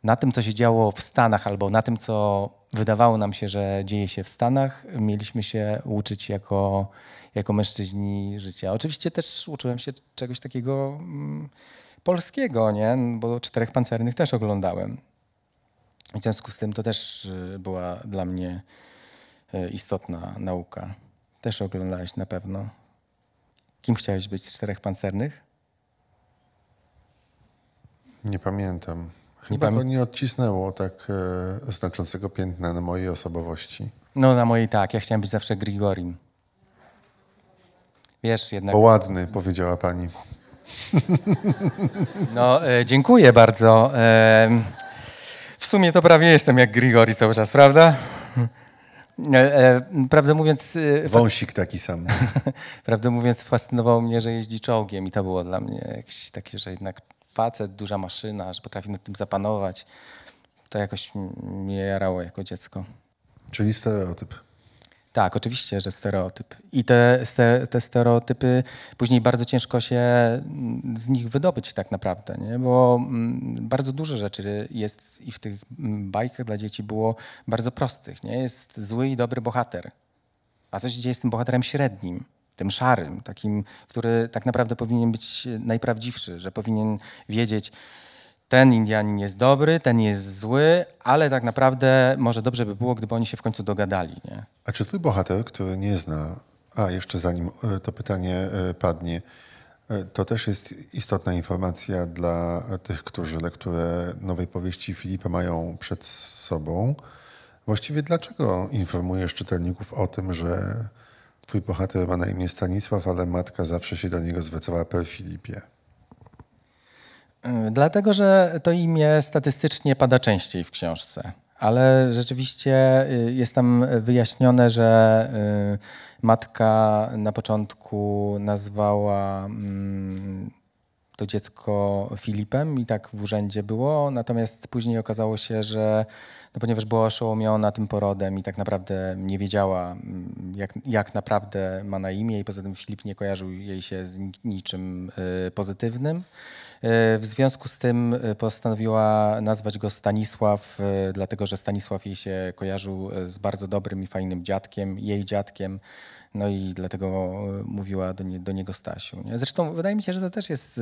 na tym, co się działo w Stanach, albo na tym, co wydawało nam się, że dzieje się w Stanach, mieliśmy się uczyć jako, jako mężczyźni życia. Oczywiście też uczyłem się czegoś takiego mm, polskiego, nie? bo czterech pancernych też oglądałem. W związku z tym to też y, była dla mnie y, istotna nauka. Też oglądałeś na pewno. Kim chciałeś być czterech pancernych? Nie pamiętam. Chyba nie to nie odcisnęło tak e, znaczącego piętna na mojej osobowości. No na mojej tak, ja chciałem być zawsze Grigorim. Wiesz jednak... Bo ładny, powiedziała pani. [laughs] No, e, dziękuję bardzo. E, w sumie to prawie jestem jak Grigori cały czas, prawda? E, e prawdę mówiąc... E, Wąsik taki sam. [laughs] prawdę mówiąc fascynowało mnie, że jeździ czołgiem i to było dla mnie jakieś takie, że jednak facet, duża maszyna, że potrafi nad tym zapanować. To jakoś mnie jarało jako dziecko. Czyli stereotyp. Tak, oczywiście, że stereotyp. I te, te stereotypy później bardzo ciężko się mm, z nich wydobyć tak naprawdę, nie? bo mm, bardzo dużo rzeczy jest i w tych mm, bajkach dla dzieci było bardzo prostych. Nie? Jest zły i dobry bohater, a co się dzieje z tym bohaterem średnim? tym szarym, takim, który tak naprawdę powinien być najprawdziwszy, że powinien wiedzieć, ten Indianin jest dobry, ten jest zły, ale tak naprawdę może dobrze by było, gdyby oni się w końcu dogadali. Nie? A czy twój bohater, który nie zna, a jeszcze zanim e, to pytanie e, padnie, e, to też jest istotna informacja dla tych, którzy lekturę nowej powieści Filipa mają przed sobą. Właściwie dlaczego informujesz czytelników o tym, że Twój bohater ma na imię Stanisław, ale matka zawsze się do niego zwracała per Filipie. Yy, dlatego, że to imię statystycznie pada częściej w książce, ale rzeczywiście yy, jest tam wyjaśnione, że yy, matka na początku nazwała mm, to dziecko Filipem i tak w urzędzie było, natomiast później okazało się, że no ponieważ była oszołomiona tym porodem i tak naprawdę nie wiedziała, mm, jak, jak naprawdę ma na imię i poza tym Filip nie kojarzył jej się z niczym y, pozytywnym, E, w związku z tym e, postanowiła nazwać go Stanisław, e, dlatego że Stanisław jej się kojarzył z bardzo dobrym i fajnym dziadkiem, jej dziadkiem. No i dlatego mówiła do, nie, do niego Stasiu. Nie? Zresztą wydaje mi się, że to też jest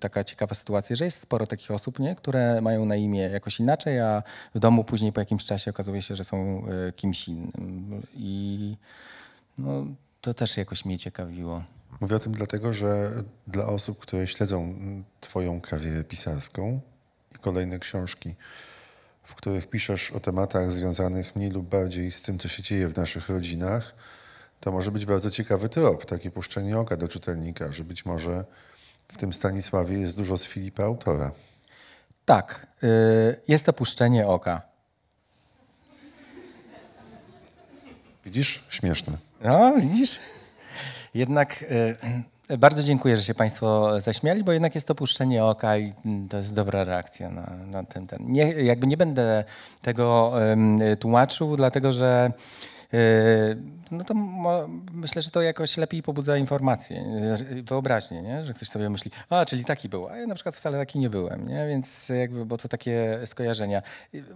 taka ciekawa sytuacja, że jest sporo takich osób, nie? które mają na imię jakoś inaczej, a w domu później po jakimś czasie okazuje się, że są kimś innym. I no, to też jakoś mnie ciekawiło. Mówię o tym dlatego, że dla osób, które śledzą Twoją karierę pisarską i kolejne książki, w których piszesz o tematach związanych mniej lub bardziej z tym, co się dzieje w naszych rodzinach, to może być bardzo ciekawy trop, takie puszczenie oka do czytelnika, że być może w tym Stanisławie jest dużo z Filipa autora. Tak, y, jest to puszczenie oka. Widzisz? Śmieszne. No, widzisz? Jednak e, e, bardzo dziękuję, że się Państwo zaśmiali, bo jednak jest to puszczenie oka i to jest dobra reakcja na, na ten. ten. Nie, jakby nie będę tego tłumaczył, dlatego że. E, no to myślę, że to jakoś lepiej pobudza informację, e, wyobraźnię, nie? że ktoś sobie myśli, a czyli taki był, a ja na przykład wcale taki nie byłem, nie? więc jakby, bo to takie skojarzenia.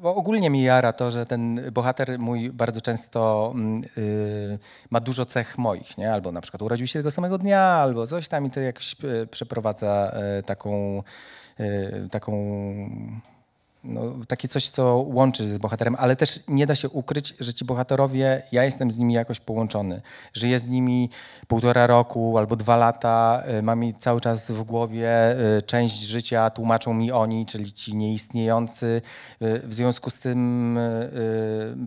Bo ogólnie mi jara to, że ten bohater mój bardzo często yy, ma dużo cech moich, nie? albo na przykład urodził się tego samego dnia, albo coś tam i to jakoś e, przeprowadza taką, yy, taką no, takie coś, co łączy z bohaterem, ale też nie da się ukryć, że ci bohaterowie, ja jestem z nimi jakoś połączony. Żyję z nimi półtora roku albo dwa lata, y, mam ich cały czas w głowie, y, część życia tłumaczą mi oni, czyli ci nieistniejący. Y, w związku z tym,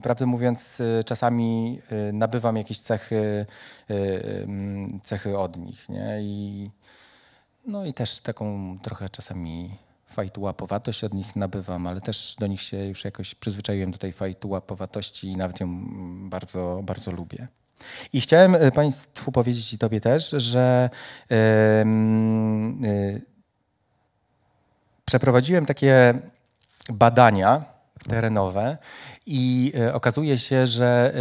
prawdę mówiąc, czasami nabywam jakieś cechy, mm, cechy od nich. Nie? I, no i też taką trochę czasami fajtułapowatość, od nich nabywam, ale też do nich się już jakoś przyzwyczaiłem do tej fajtułapowatości i nawet ją mm, bardzo, bardzo lubię. I chciałem e, Państwu powiedzieć i Tobie też, że yy, yy, przeprowadziłem takie badania terenowe i yy, okazuje się, że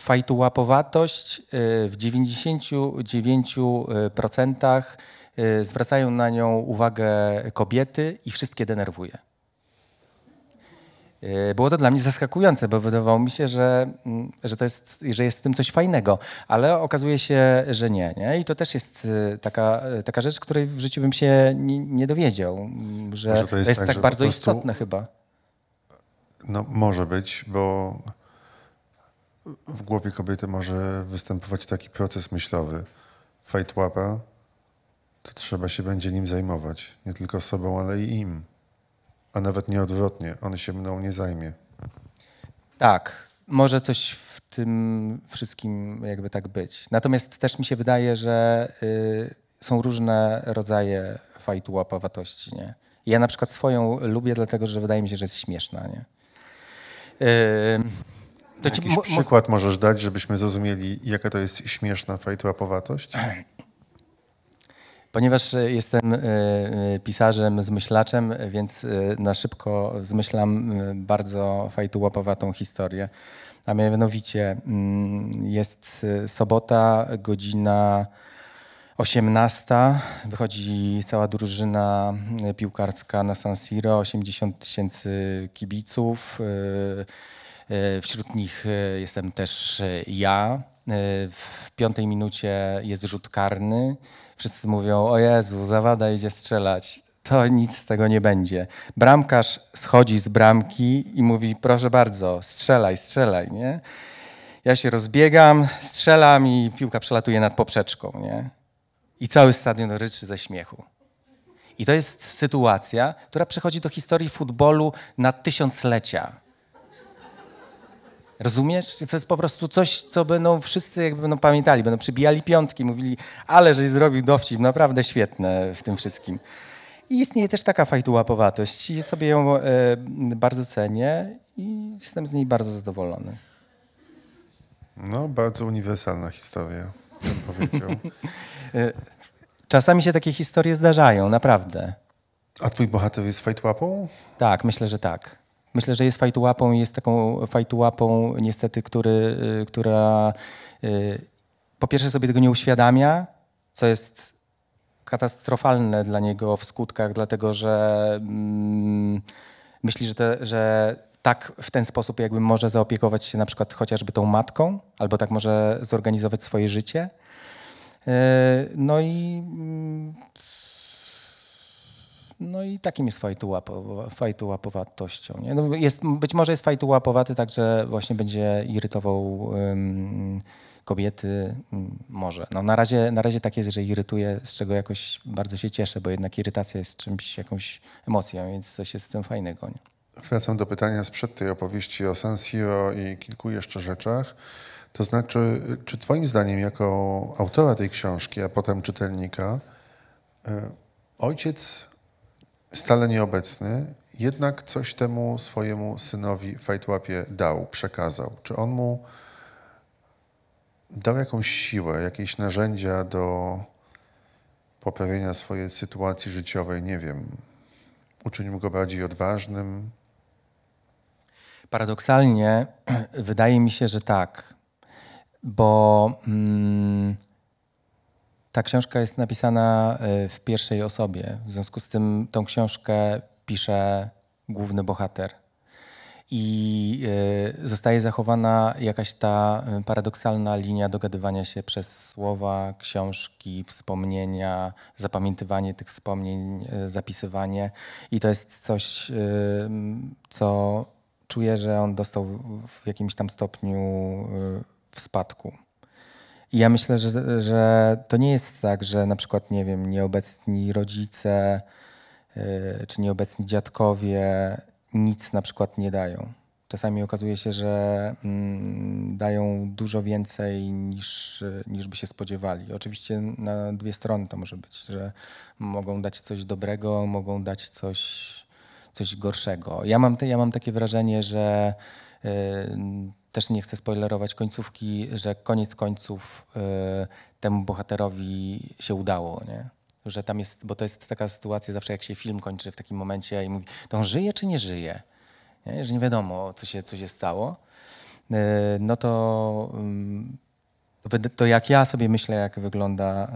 fajtułapowatość w 99% Y, zwracają na nią uwagę kobiety i wszystkie denerwuje. Y, było to dla mnie zaskakujące, bo wydawało mi się, że, mm, że, to jest, że jest w tym coś fajnego, ale okazuje się, że nie. nie? I to też jest y, taka, taka rzecz, której w życiu bym się nie, nie dowiedział, mm, że to jest, to jest tak, tak bardzo prostu, istotne chyba. No może być, bo w głowie kobiety może występować taki proces myślowy. Fajtłapa to trzeba się będzie nim zajmować, nie tylko sobą, ale i im. A nawet nie odwrotnie, on się mną nie zajmie. Tak, może coś w tym wszystkim jakby tak być. Natomiast też mi się wydaje, że y, są różne rodzaje fajtu nie? Ja na przykład swoją lubię, dlatego że wydaje mi się, że jest śmieszna, nie? Yy, to Jakiś ci, przykład możesz dać, żebyśmy zrozumieli, jaka to jest śmieszna fajtłapowatość? [clears throat] Ponieważ e, jestem e, e, pisarzem, zmyślaczem, więc na szybko zmyślam bardzo fajtułopowatą historię. A mianowicie mm, jest sobota, godzina 18. Wychodzi cała drużyna piłkarska na San Siro, 80 tysięcy kibiców. Wśród nich jestem też ja. Y, w piątej minucie jest rzut karny. Wszyscy mówią, o Jezu, Zawada idzie strzelać. To nic z tego nie będzie. Bramkarz schodzi z bramki i mówi, proszę bardzo, strzelaj, strzelaj, nie? Ja się rozbiegam, strzelam i piłka przelatuje nad poprzeczką, nie? I cały stadion ryczy ze śmiechu. I to jest sytuacja, która przechodzi do historii futbolu na tysiąclecia. Rozumiesz? To jest po prostu coś, co będą wszyscy jakby będą no, pamiętali, będą przybijali piątki, mówili, ale żeś zrobił dowcip, naprawdę świetne w tym wszystkim. I istnieje też taka fajtułapowatość i sobie ją e, bardzo cenię i jestem z niej bardzo zadowolony. No, bardzo uniwersalna historia, bym powiedział. [laughs] E, czasami się takie historie zdarzają, naprawdę. A twój bohater jest fajtłapą? Tak, myślę, że tak. Myślę, że jest fajtułapą i jest taką fajtułapą niestety, który, y, która y, po pierwsze sobie tego nie uświadamia, co jest katastrofalne dla niego w skutkach, dlatego że mm, myśli, że, te, że tak w ten sposób jakby może zaopiekować się na przykład chociażby tą matką, albo tak może zorganizować swoje życie. Y, no i mm, no i takim jest fajtułapowatością. Nie? No być może jest fajtułapowaty tak, że właśnie będzie irytował um, kobiety, może. No, na, razie, na razie tak jest, że irytuje, z czego jakoś bardzo się cieszę, bo jednak irytacja jest czymś, jakąś emocją, więc coś jest z tym fajnego. Nie? Wracam do pytania sprzed tej opowieści o Sansio i kilku jeszcze rzeczach. To znaczy, czy Twoim zdaniem, jako autora tej książki, a potem czytelnika, y, ojciec stale nieobecny, jednak coś temu swojemu synowi Fajtłapie dał, przekazał. Czy on mu dał jakąś siłę, jakieś narzędzia do poprawienia swojej sytuacji życiowej? Nie wiem. Uczynił go bardziej odważnym? Paradoksalnie [clears throat] wydaje mi się, że tak, bo. Mm, ta książka jest napisana e, w pierwszej osobie. W związku z tym tą książkę pisze główny bohater. I e, zostaje zachowana jakaś ta e, paradoksalna linia dogadywania się przez słowa, książki, wspomnienia, zapamiętywanie tych wspomnień, zapisywanie. I to jest coś, co czuję, że on dostał w jakimś tam stopniu w spadku. I ja myślę, że, że to nie jest tak, że na przykład, nie wiem, nieobecni rodzice y, czy nieobecni dziadkowie nic na przykład nie dają. Czasami okazuje się, że mm, dają dużo więcej niż, niż by się spodziewali. Oczywiście na dwie strony to może być, że mogą dać coś dobrego, mogą dać coś, coś gorszego. Ja mam, te, ja mam takie wrażenie, że y, też nie chcę spoilerować końcówki, że koniec końców y, temu bohaterowi się udało, nie? Że tam jest, bo to jest taka sytuacja zawsze jak się film kończy w takim momencie i mówi, to on żyje czy nie żyje? Nie? Że nie wiadomo, co się, co się stało. Y, no to, y, to jak ja sobie myślę, jak wygląda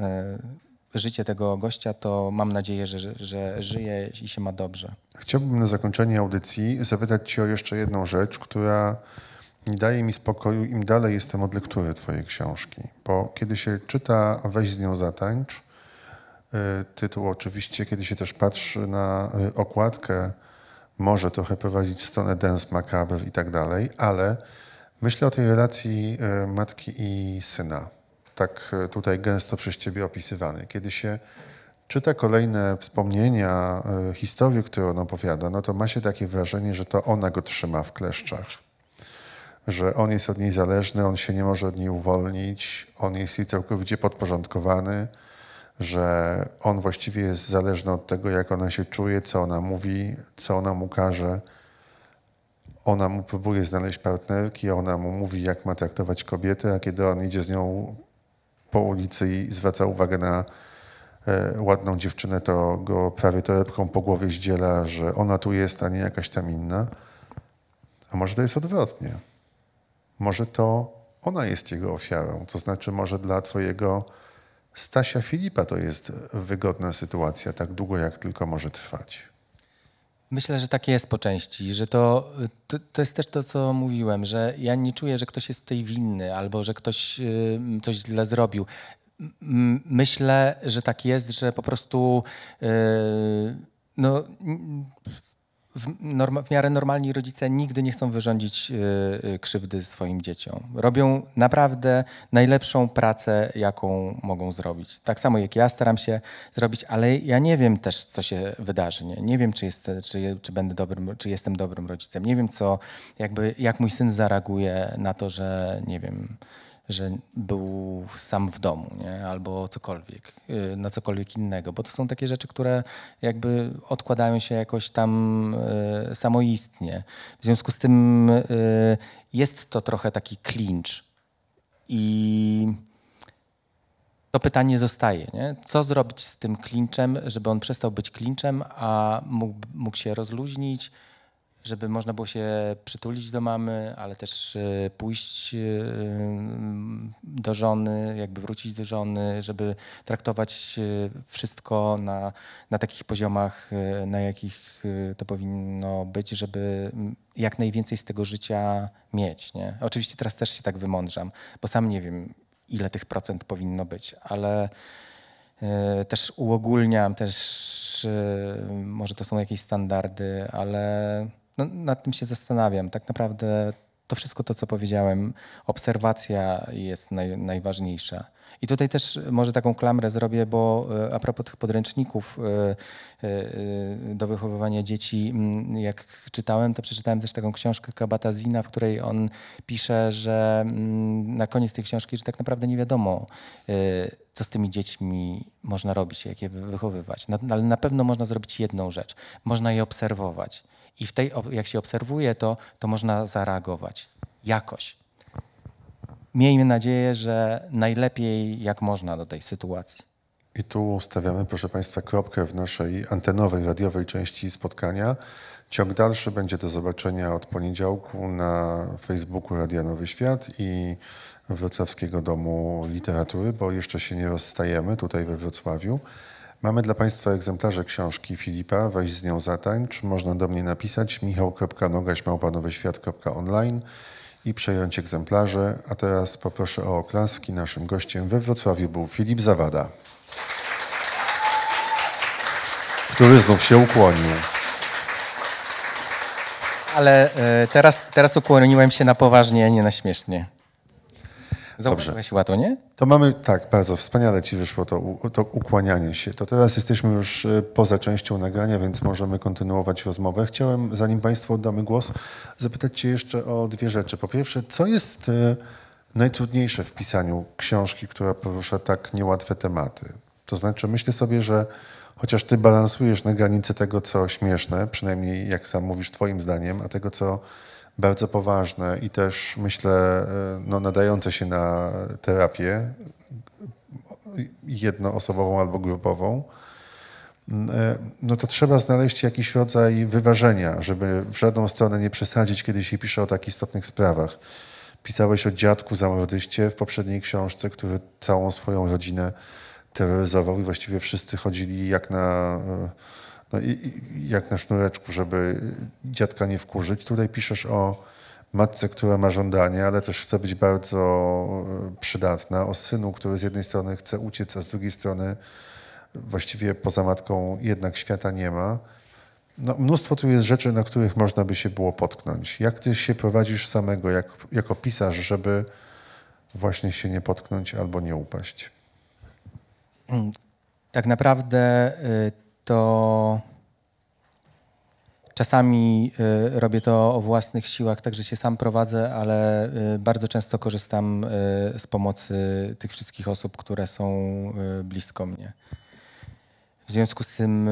y, życie tego gościa, to mam nadzieję, że, że, że żyje i się ma dobrze. Chciałbym na zakończenie audycji zapytać Cię o jeszcze jedną rzecz, która nie daje mi spokoju, im dalej jestem od lektury Twojej książki. Bo kiedy się czyta Weź z nią zatańcz, e, tytuł oczywiście, kiedy się też patrzy na e, okładkę, może trochę prowadzić w stronę dance macabre i tak dalej, ale myślę o tej relacji e, matki i syna, tak tutaj gęsto przez Ciebie opisywany. Kiedy się czyta kolejne wspomnienia, historię, którą on opowiada, no to ma się takie wrażenie, że to ona go trzyma w kleszczach że on jest od niej zależny, on się nie może od niej uwolnić, on jest jej całkowicie podporządkowany, że on właściwie jest zależny od tego, jak ona się czuje, co ona mówi, co ona mu każe. Ona mu próbuje znaleźć partnerki, ona mu mówi, jak ma traktować kobietę, a kiedy on idzie z nią po ulicy i zwraca uwagę na e, ładną dziewczynę, to go prawie torebką po głowie zdziela, że ona tu jest, a nie jakaś tam inna. A może to jest odwrotnie? Może to ona jest jego ofiarą. To znaczy, może dla twojego Stasia Filipa to jest wygodna sytuacja, tak długo jak tylko może trwać. Myślę, że takie jest po części, że to, to, to, jest też to, co mówiłem, że ja nie czuję, że ktoś jest tutaj winny albo że ktoś coś źle zrobił. Myślę, że tak jest, że po prostu y, no, w, norma, w, miarę normalni rodzice nigdy nie chcą wyrządzić yy, krzywdy swoim dzieciom. Robią naprawdę najlepszą pracę, jaką mogą zrobić. Tak samo jak ja staram się zrobić, ale ja nie wiem też, co się wydarzy. Nie, nie wiem, czy, jest, czy, czy, będę dobrym, czy jestem dobrym rodzicem. Nie wiem, co, jakby, jak mój syn zareaguje na to, że nie wiem że był sam w domu, nie? albo cokolwiek, y, na cokolwiek innego, bo to są takie rzeczy, które jakby odkładają się jakoś tam y, samoistnie. W związku z tym y, jest to trochę taki clinch i to pytanie zostaje, nie? co zrobić z tym klinczem, żeby on przestał być klinczem, a mógł, mógł się rozluźnić, żeby można było się przytulić do mamy, ale też e, pójść e, do żony, jakby wrócić do żony, żeby traktować e, wszystko na, na takich poziomach, na jakich to powinno być, żeby jak najwięcej z tego życia mieć. Nie? Oczywiście teraz też się tak wymądrzam, bo sam nie wiem, ile tych procent powinno być, ale też uogólniam, też może to są jakieś standardy, ale no, nad tym się zastanawiam. Tak naprawdę to wszystko to, co powiedziałem, obserwacja jest naj, najważniejsza. I tutaj też może taką klamrę zrobię, bo e, a propos tych podręczników e, e, do wychowywania dzieci, jak czytałem, to przeczytałem też taką książkę Kabatazina, w której on pisze, że na koniec tej książki, że tak naprawdę nie wiadomo, co z tymi dziećmi można robić, jak je wychowywać. Ale na pewno można zrobić jedną rzecz. Można je obserwować i w tej, jak się obserwuje to, to można zareagować jakoś. Miejmy nadzieję, że najlepiej jak można do tej sytuacji. I tu stawiamy, proszę Państwa, kropkę w naszej antenowej, radiowej części spotkania. Ciąg dalszy będzie do zobaczenia od poniedziałku na Facebooku Radia Nowy Świat i Wrocławskiego Domu Literatury, bo jeszcze się nie rozstajemy tutaj we Wrocławiu. Mamy dla Państwa egzemplarze książki Filipa, weź z nią zatańcz. Można do mnie napisać michał.nogaśmałpanowyświat.online i przejąć egzemplarze. A teraz poproszę o oklaski. Naszym gościem we Wrocławiu był Filip Zawada, który znów się ukłonił. Ale e, teraz, teraz ukłoniłem się na poważnie, nie na śmiesznie. Zauważyłeś chyba to, nie? To mamy, tak, bardzo wspaniale ci wyszło to, to ukłanianie się. To teraz jesteśmy już y, poza częścią nagrania, więc możemy kontynuować rozmowę. Chciałem, zanim Państwu oddamy głos, zapytać Cię jeszcze o dwie rzeczy. Po pierwsze, co jest y, najtrudniejsze w pisaniu książki, która porusza tak niełatwe tematy? To znaczy, myślę sobie, że chociaż Ty balansujesz na granicy tego, co śmieszne, przynajmniej jak sam mówisz Twoim zdaniem, a tego, co bardzo poważne i też myślę e, no, nadające się na terapię jednoosobową albo grupową, mm, e, no to trzeba znaleźć jakiś rodzaj wyważenia, żeby w żadną stronę nie przesadzić, kiedy się pisze o tak istotnych sprawach. Pisałeś o dziadku zamordyście w poprzedniej książce, który całą swoją rodzinę terroryzował i właściwie wszyscy chodzili jak na e, no i, i jak na sznureczku, żeby dziadka nie wkurzyć. Tutaj piszesz o matce, która ma żądanie, ale też chce być bardzo e, przydatna, o synu, który z jednej strony chce uciec, a z drugiej strony właściwie poza matką jednak świata nie ma. No, mnóstwo tu jest rzeczy, na których można by się było potknąć. Jak ty się prowadzisz samego jak, jako pisarz, żeby właśnie się nie potknąć albo nie upaść? Tak naprawdę y, to czasami y, robię to o własnych siłach, także się sam prowadzę, ale y, bardzo często korzystam y, z pomocy tych wszystkich osób, które są blisko mnie. W związku z tym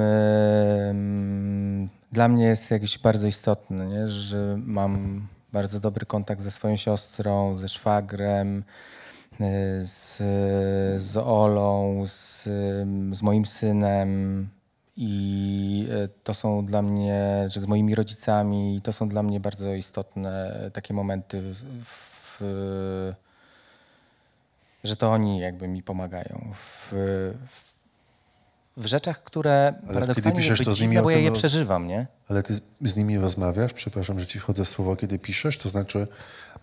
dla mnie jest jakiś bardzo istotny, nie? że mam bardzo dobry kontakt ze swoją siostrą, ze szwagrem, z, z Olą, z, z moim synem, i e, to są dla mnie, że z moimi rodzicami, to są dla mnie bardzo istotne e, takie momenty, w, w, że to oni jakby mi pomagają w, w rzeczach, które Ale kiedy piszesz to z nimi, bo ja je przeżywam, nie? Ale ty z nimi rozmawiasz, przepraszam, że ci wchodzę w słowo, kiedy piszesz, to znaczy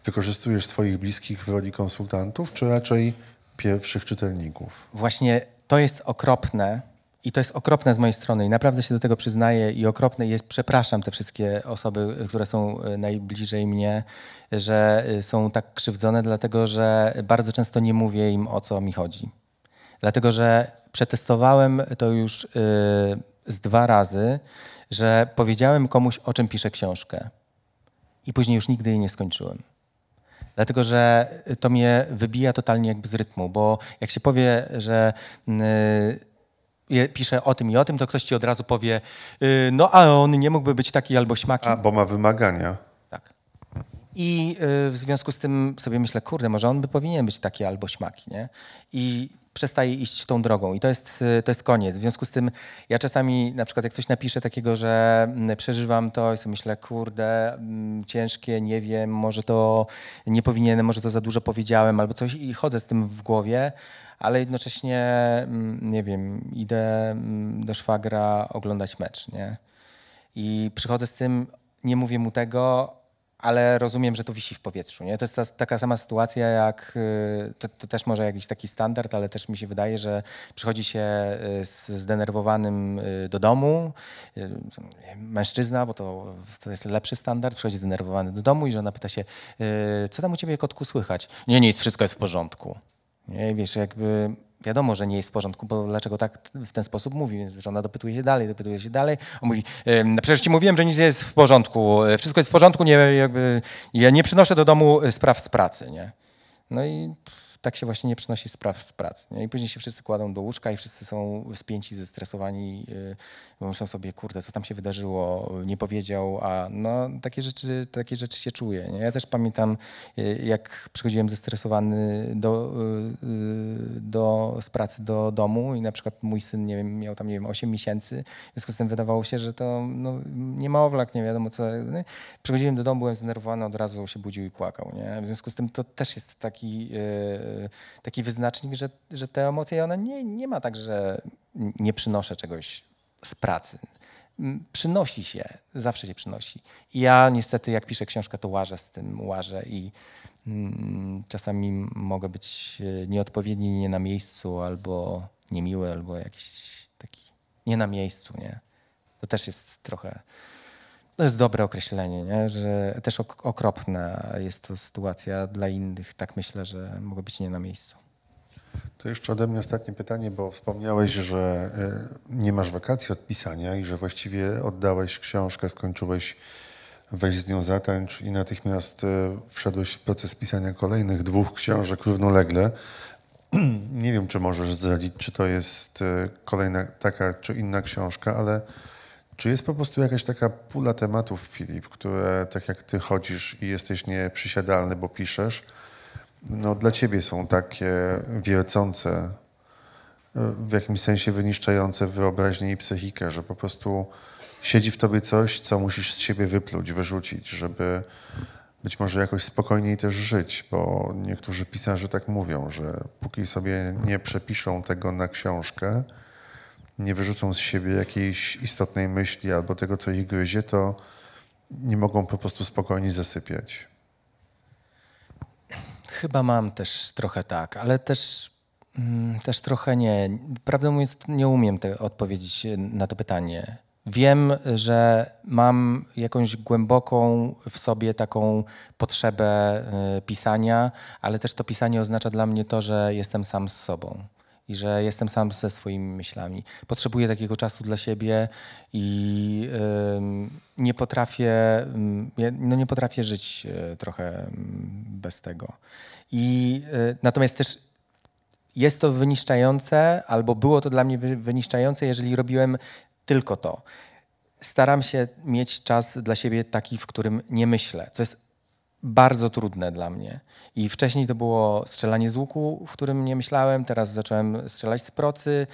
wykorzystujesz swoich bliskich w roli konsultantów, czy raczej pierwszych czytelników? Właśnie to jest okropne, i to jest okropne z mojej strony i naprawdę się do tego przyznaję i okropne jest, przepraszam te wszystkie osoby, które są e, najbliżej mnie, że e, są tak krzywdzone, dlatego że bardzo często nie mówię im o co mi chodzi. Dlatego, że przetestowałem to już yy, z dwa razy, że powiedziałem komuś, o czym piszę książkę i później już nigdy jej nie skończyłem. Dlatego, że to mnie wybija totalnie jakby z rytmu, bo jak się powie, że... Yy, pisze o tym i o tym, to ktoś ci od razu powie, y, no a on nie mógłby być taki albo śmaki. A, bo ma wymagania. Tak. I y, w związku z tym sobie myślę, kurde, może on by powinien być taki albo śmaki, nie? I przestaje iść tą drogą i to jest, y, to jest koniec. W związku z tym ja czasami na przykład jak coś napiszę takiego, że mm, przeżywam to i sobie myślę, kurde, mm, ciężkie, nie wiem, może to nie powinienem, może to za dużo powiedziałem albo coś i chodzę z tym w głowie, ale jednocześnie, mm, nie wiem, idę mm, do szwagra oglądać mecz, nie? I przychodzę z tym, nie mówię mu tego, ale rozumiem, że to wisi w powietrzu. Nie? To jest ta, taka sama sytuacja jak, y, to, to, też może jakiś taki standard, ale też mi się wydaje, że przychodzi się y, zdenerwowanym y, do domu, mężczyzna, bo to, to jest lepszy standard, przychodzi zdenerwowany do domu i żona pyta się, co tam u ciebie kotku słychać? Nie, nic, wszystko jest w porządku. Nie, wiesz, jakby wiadomo, że nie jest w porządku, bo dlaczego tak w ten sposób mówi, więc żona dopytuje się dalej, dopytuje się dalej. On mówi, no przecież ci mówiłem, że nic nie jest w porządku, e, wszystko jest w porządku, nie, jakby, ja nie przynoszę do domu e, spraw z pracy, nie? No i tak się właśnie nie przynosi spraw z pracy. Nie? I później się wszyscy kładą do łóżka i wszyscy są spięci, zestresowani, yy, myślą sobie, kurde, co tam się wydarzyło, nie powiedział, a no takie rzeczy, takie rzeczy się czuje. Nie? Ja też pamiętam, y, jak przychodziłem zestresowany do, y, y, do, z pracy do domu i na przykład mój syn, nie wiem, miał tam, nie wiem, 8 miesięcy, w związku z tym wydawało się, że to no, nie ma owlak, nie wiadomo co. No, przychodziłem do domu, byłem zdenerwowany, od razu się budził i płakał. Nie? W związku z tym to też jest taki... Yy, Y, taki wyznacznik, że, że te emocje, one nie, nie ma tak, że nie przynoszę czegoś z pracy. Mm, przynosi się, zawsze się przynosi. I ja niestety, jak piszę książkę, to łażę z tym, łażę i mm, czasami mogę być y, nieodpowiedni, nie na miejscu, albo niemiły, albo jakiś taki nie na miejscu, nie? To też jest trochę to no jest dobre określenie, nie? że też ok okropna jest to sytuacja dla innych. Tak myślę, że mogę być nie na miejscu. To jeszcze ode mnie ostatnie pytanie, bo wspomniałeś, że e, nie masz wakacji od pisania i że właściwie oddałeś książkę, skończyłeś wejść z nią zatańcz i natychmiast e, wszedłeś w proces pisania kolejnych dwóch książek równolegle. [clears throat] Nie wiem, czy możesz zdradzić, czy to jest e, kolejna taka czy inna książka, ale czy jest po prostu jakaś taka pula tematów, Filip, które tak jak ty chodzisz i jesteś nieprzysiadalny, bo piszesz, no dla ciebie są takie wiercące, e, w jakimś sensie wyniszczające wyobraźnię i psychikę, że po prostu siedzi w tobie coś, co musisz z siebie wypluć, wyrzucić, żeby być może jakoś spokojniej też żyć, bo niektórzy pisarze tak mówią, że póki sobie nie przepiszą tego na książkę, nie wyrzucą z siebie jakiejś istotnej myśli albo tego, co ich gryzie, to nie mogą po prostu spokojnie zasypiać. Chyba mam też trochę tak, ale też, mm, też trochę nie. Prawdę mówiąc, nie umiem te, odpowiedzieć e, na to pytanie. Wiem, że mam jakąś głęboką w sobie taką potrzebę e, pisania, ale też to pisanie oznacza dla mnie to, że jestem sam z sobą i że jestem sam ze swoimi myślami. Potrzebuję takiego czasu dla siebie i nie potrafię, no nie potrafię żyć e, trochę bez tego. I e, natomiast też jest to wyniszczające, albo było to dla mnie wyniszczające, jeżeli robiłem tylko to. Staram się mieć czas dla siebie taki, w którym nie myślę, co jest bardzo trudne dla mnie. I wcześniej to było strzelanie z łuku, w którym nie myślałem, teraz zacząłem strzelać z procy.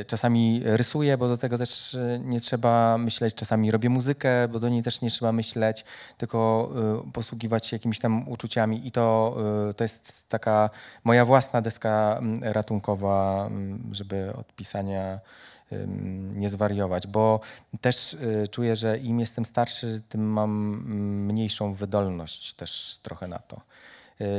Y, czasami rysuję, bo do tego też nie trzeba myśleć. Czasami robię muzykę, bo do niej też nie trzeba myśleć, tylko y, posługiwać się jakimiś tam uczuciami. I to, y, to jest taka moja własna deska mm, ratunkowa, mm, żeby od pisania nie zwariować, bo też y, czuję, że im jestem starszy, tym mam mm, mniejszą wydolność też trochę na to.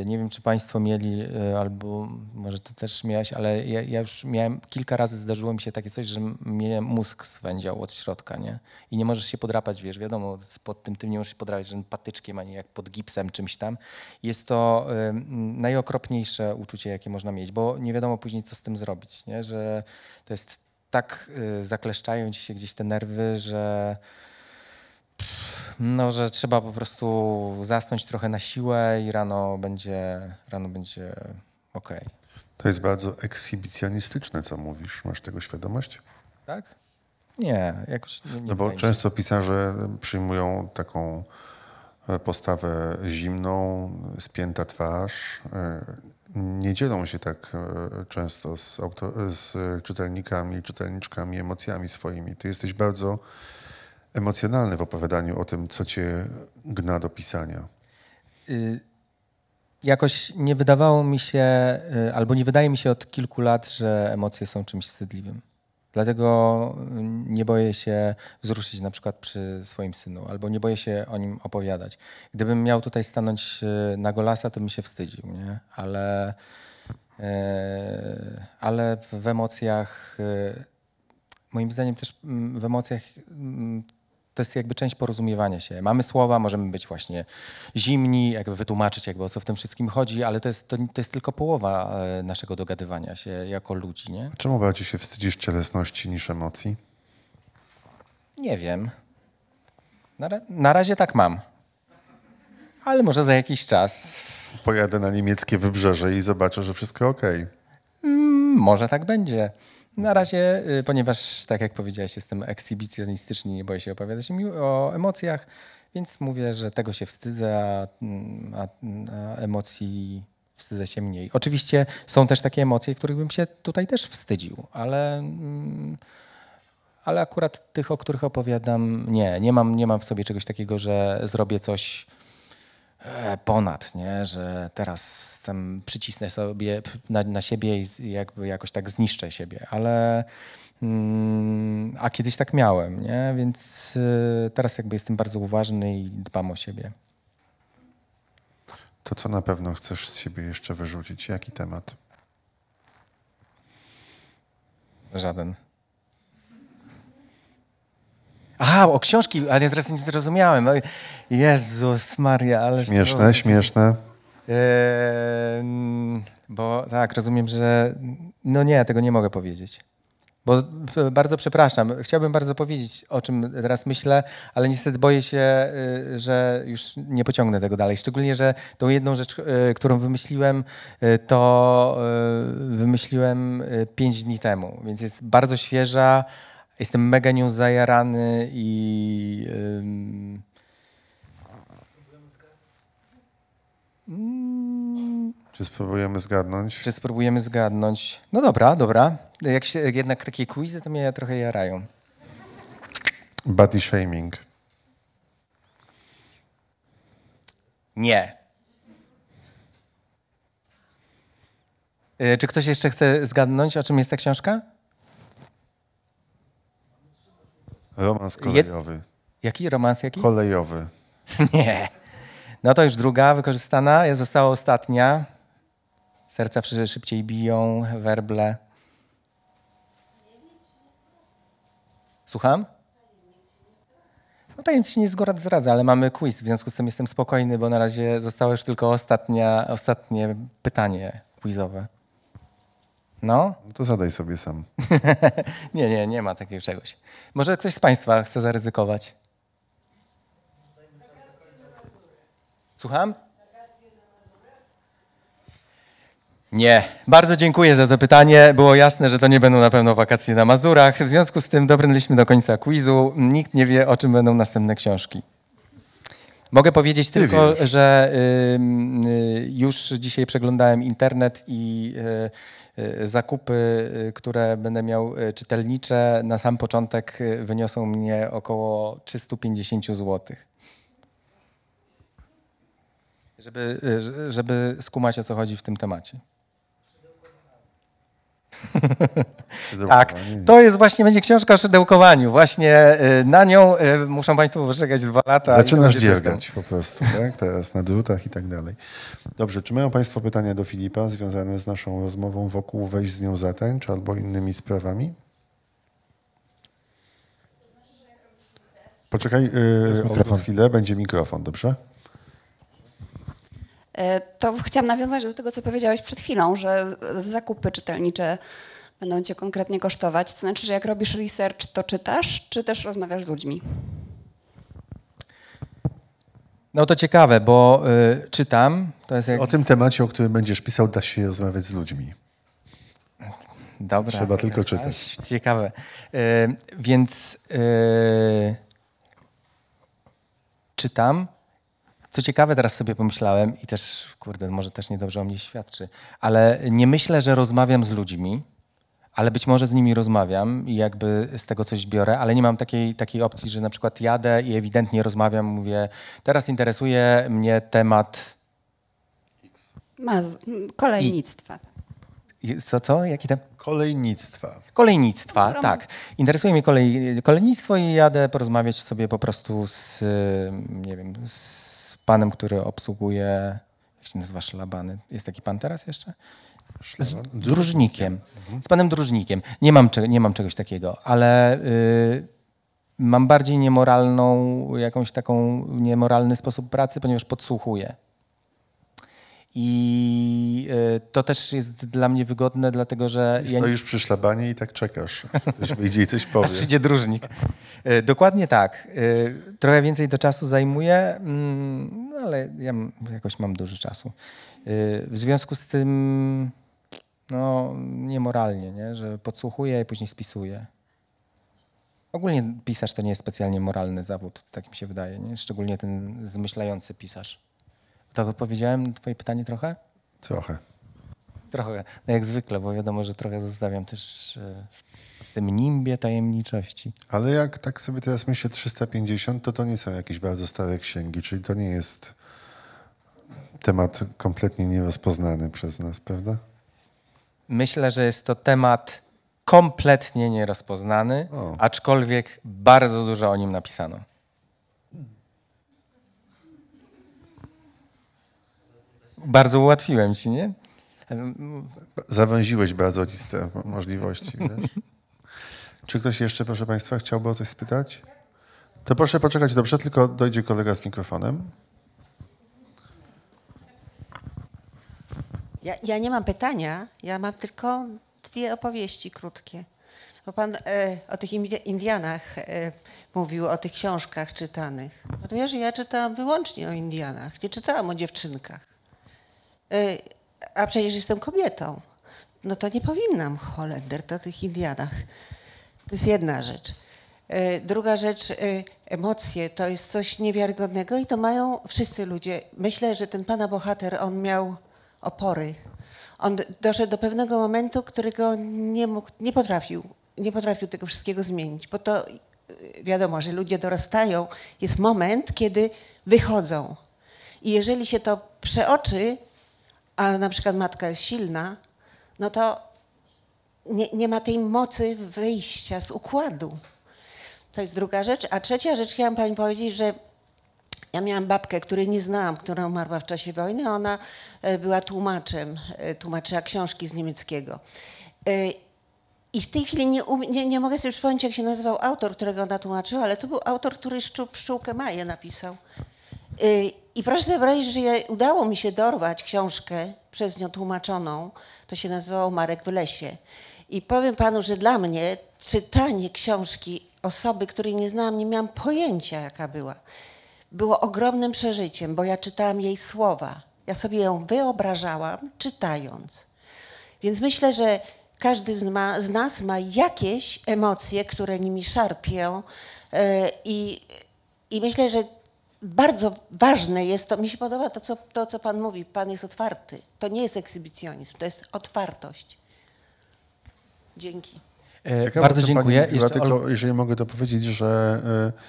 Y, nie wiem, czy Państwo mieli, y, albo może Ty też miałeś, ale ja, ja, już miałem, kilka razy zdarzyło mi się takie coś, że mnie mózg swędział od środka, nie? I nie możesz się podrapać, wiesz, wiadomo, pod tym tym nie możesz się podrapać żadnym patyczkiem, ani jak pod gipsem, czymś tam. Jest to y, najokropniejsze uczucie, jakie można mieć, bo nie wiadomo później, co z tym zrobić, nie? Że to jest tak y, zakleszczają ci się gdzieś te nerwy, że no, że trzeba po prostu zasnąć trochę na siłę i rano będzie, rano będzie ok. To jest bardzo ekshibicjonistyczne, co mówisz. Masz tego świadomość? Tak? Nie, jakoś nie. No bo często pisarze e, przyjmują taką e, postawę zimną, spięta twarz, e, nie dzielą się tak e, często z, z czytelnikami, czytelniczkami emocjami swoimi. Ty jesteś bardzo emocjonalny w opowiadaniu o tym, co cię gna do pisania. Y, jakoś nie wydawało mi się, y, albo nie wydaje mi się od kilku lat, że emocje są czymś wstydliwym. Dlatego mm, nie boję się wzruszyć na przykład przy swoim synu, albo nie boję się o nim opowiadać. Gdybym miał tutaj stanąć y, na Golasa, to bym się wstydził, nie? Ale, y, ale w emocjach, y, moim zdaniem też mm, w emocjach mm, to jest jakby część porozumiewania się. Mamy słowa, możemy być właśnie zimni, jakby wytłumaczyć, jakby o co w tym wszystkim chodzi, ale to jest, to, to jest tylko połowa e, naszego dogadywania się jako ludzi. Nie? czemu bardziej się wstydzisz cielesności niż emocji? Nie wiem. Na, na razie tak mam. Ale może za jakiś czas. Pojadę na niemieckie wybrzeże i zobaczę, że wszystko ok. Mm, może tak będzie. Na razie, y, ponieważ tak jak powiedziałeś, jestem ekshibicjonistyczny, nie boję się opowiadać o emocjach, więc mówię, że tego się wstydzę, a, mm, a, a emocji wstydzę się mniej. Oczywiście są też takie emocje, których bym się tutaj też wstydził, ale, mm, ale akurat tych, o których opowiadam, nie. Nie mam, nie mam w sobie czegoś takiego, że zrobię coś E, ponad, nie? że teraz tam przycisnę sobie na, na siebie i jakby jakoś tak zniszczę siebie, ale mm, a kiedyś tak miałem, nie? więc y, teraz jakby jestem bardzo uważny i dbam o siebie. To co na pewno chcesz z siebie jeszcze wyrzucić? Jaki temat? Żaden. A, o książki, ale ja teraz nie zrozumiałem. Jezus Maria, ale... Śmieszne, śmieszne. Yy, bo tak, rozumiem, że... No nie, tego nie mogę powiedzieć. Bo e, bardzo przepraszam, chciałbym bardzo powiedzieć, o czym teraz myślę, ale niestety boję się, e, że już nie pociągnę tego dalej. Szczególnie, że tą jedną rzecz, e, którą wymyśliłem, to wymyśliłem pięć dni temu, więc jest bardzo świeża jestem mega nią zajarany i... Ym... Mm, czy spróbujemy zgadnąć? Czy spróbujemy zgadnąć? No dobra, dobra. Jak się, jednak takie quizy to mnie trochę jarają. Body shaming. Nie. E, czy ktoś jeszcze chce zgadnąć, o czym jest ta książka? Romans kolejowy. Je... Jaki? Romans jaki? Kolejowy. [laughs] Nie. No to już druga wykorzystana. Została ostatnia. Serca szybciej biją, werble. Słucham? No tajemnic się nie zdradza, ale mamy quiz, w związku z tym jestem spokojny, bo na razie zostało już tylko ostatnia, ostatnie pytanie quizowe. No? no? to zadaj sobie sam. [laughs] nie, nie, nie ma takiego czegoś. Może ktoś z Państwa chce zaryzykować? Słucham? Nie. Bardzo dziękuję za to pytanie. Było jasne, że to nie będą na pewno wakacje na Mazurach. W związku z tym dobrnęliśmy do końca quizu. Nikt nie wie, o czym będą następne książki. Mogę powiedzieć Ty tylko, wiesz. że y, y, już dzisiaj przeglądałem internet i y, Y, zakupy, y, które będę miał y, czytelnicze, na sam początek wyniosą mnie około 350 zł. Żeby, żeby skumać o co chodzi w tym temacie. [laughs] tak, to jest właśnie, będzie książka o szydełkowaniu. Właśnie y, na nią y, muszą Państwo wyczekać dwa lata. Zaczynasz dziergać po prostu, [laughs] tak? Teraz na drutach i tak dalej. Dobrze, czy mają Państwo pytania do Filipa związane z naszą rozmową wokół wejść z nią zatańcz albo innymi sprawami? Poczekaj yy, o chwilę, będzie mikrofon, dobrze? E, to chciałam nawiązać do tego, co powiedziałeś przed chwilą, że zakupy czytelnicze będą cię konkretnie kosztować. To znaczy, że jak robisz research, to czytasz, czy też rozmawiasz z ludźmi? No to ciekawe, bo y, czytam. Jak... O tym temacie, o którym będziesz pisał, da się rozmawiać z ludźmi. Dobra. Trzeba tylko czytać. Ciekawe. Y, więc y, czytam. Co ciekawe, teraz sobie pomyślałem i też, kurde, może też niedobrze o mnie świadczy, ale nie myślę, że rozmawiam z ludźmi, ale być może z nimi rozmawiam i jakby z tego coś biorę, ale nie mam takiej, takiej opcji, że na przykład jadę i ewidentnie rozmawiam, mówię, teraz interesuje mnie temat... Maz- kolejnictwa. Co, co? Jaki tam? Kolejnictwa. Kolejnictwa, no, tak. Interesuje mnie kolej, kolejnictwo i jadę porozmawiać sobie po prostu z, nie wiem, z panem, który obsługuje, jak się nazywa, szlabany. Jest taki pan teraz jeszcze? Z dróżnikiem. Mhm. Z panem dróżnikiem. Nie mam, nie mam czegoś takiego, ale y, mam bardziej niemoralną, jakąś taką niemoralny sposób pracy, ponieważ podsłuchuję. I e, to też jest dla mnie wygodne, dlatego że. I stoisz ja nie... przy szlabanie i tak czekasz. Ktoś wyjdzie i coś [laughs] powie. Aż przyjdzie dróżnik. E, dokładnie tak. E, trochę więcej do czasu zajmuje, mm, no ale ja jakoś mam dużo czasu. W związku z tym, no niemoralnie, nie? że podsłuchuję i później spisuję. Ogólnie pisarz to nie jest specjalnie moralny zawód, tak mi się wydaje, nie? szczególnie ten zmyślający pisarz. To odpowiedziałem na twoje pytanie trochę? Trochę. Trochę, no jak zwykle, bo wiadomo, że trochę zostawiam też e, w tym nimbie tajemniczości. Ale jak tak sobie teraz myślę, 350 to to nie są jakieś bardzo stare księgi, czyli to nie jest temat kompletnie nierozpoznany przez nas, prawda? Myślę, że jest to temat kompletnie nierozpoznany, o. aczkolwiek bardzo dużo o nim napisano. bardzo ułatwiłem ci, nie? Zawęziłeś bardzo ci te możliwości, wiesz? Czy ktoś jeszcze, proszę Państwa, chciałby o coś spytać? To proszę poczekać dobrze, tylko dojdzie kolega z mikrofonem. Ja, ja nie mam pytania, ja mam tylko dwie opowieści krótkie. Bo pan e, o tych Indianach e, mówił, o tych książkach czytanych. Natomiast ja czytałam wyłącznie o Indianach, nie czytałam o dziewczynkach. Y, a przecież jestem kobietą. No to nie powinnam Holender, to tych Indianach. To jest jedna rzecz. Y, druga rzecz, y, emocje to jest coś niewiarygodnego i to mają wszyscy ludzie. Myślę, że ten pana bohater, on miał opory. On doszedł do pewnego momentu, którego nie mógł, nie potrafił, nie potrafił tego wszystkiego zmienić, bo to wiadomo, że ludzie dorastają, jest moment, kiedy wychodzą. I jeżeli się to przeoczy, a na przykład matka jest silna, no to nie, nie ma tej mocy wyjścia z układu. To jest druga rzecz. A trzecia rzecz, chciałam pani powiedzieć, że ja miałam babkę, której nie znałam, która umarła w czasie wojny. Ona e, była tłumaczem, e, tłumaczyła książki z niemieckiego. E, I w tej chwili nie, um, nie, nie, mogę sobie przypomnieć, jak się nazywał autor, którego ona tłumaczyła, ale to był autor, który Szczu, Pszczółkę Maję napisał. I proszę wyobrazić, że udało mi się dorwać książkę przez nią tłumaczoną. To się nazywało Marek w lesie. I powiem panu, że dla mnie czytanie książki osoby, której nie znałam, nie miałam pojęcia jaka była, było ogromnym przeżyciem, bo ja czytałam jej słowa. Ja sobie ją wyobrażałam czytając. Więc myślę, że każdy z, ma, z nas ma jakieś emocje, które nimi szarpią e, i, i myślę, że bardzo ważne jest to, mi się podoba to co, to, co Pan mówi, Pan jest otwarty. To nie jest ekshibicjonizm, to jest otwartość. Dzięki. E, Ciekawe, bardzo dziękuję. mówiła, tylko, Ol... jeżeli mogę to powiedzieć, że e,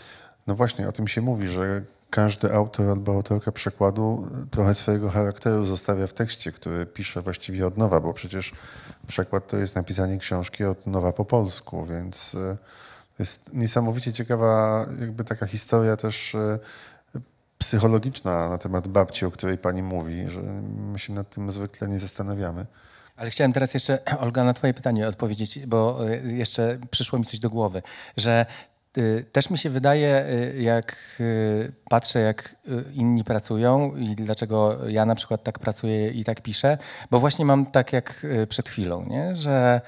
no właśnie o tym się mówi, że każdy autor albo autorka przekładu trochę swojego charakteru zostawia w tekście, który pisze właściwie od nowa, bo przecież przekład to jest napisanie książki od nowa po polsku, więc e, jest niesamowicie ciekawa jakby taka historia też psychologiczna na temat babci, o której pani mówi, że my się nad tym zwykle nie zastanawiamy. Ale chciałem teraz jeszcze, [clears throat] Olga, na twoje pytanie odpowiedzieć, bo e, jeszcze przyszło mi coś do głowy, że e, też mi się wydaje, e, jak patrzę, jak inni pracują i dlaczego ja na przykład tak pracuję i tak piszę, bo właśnie mam tak jak przed chwilą, nie? że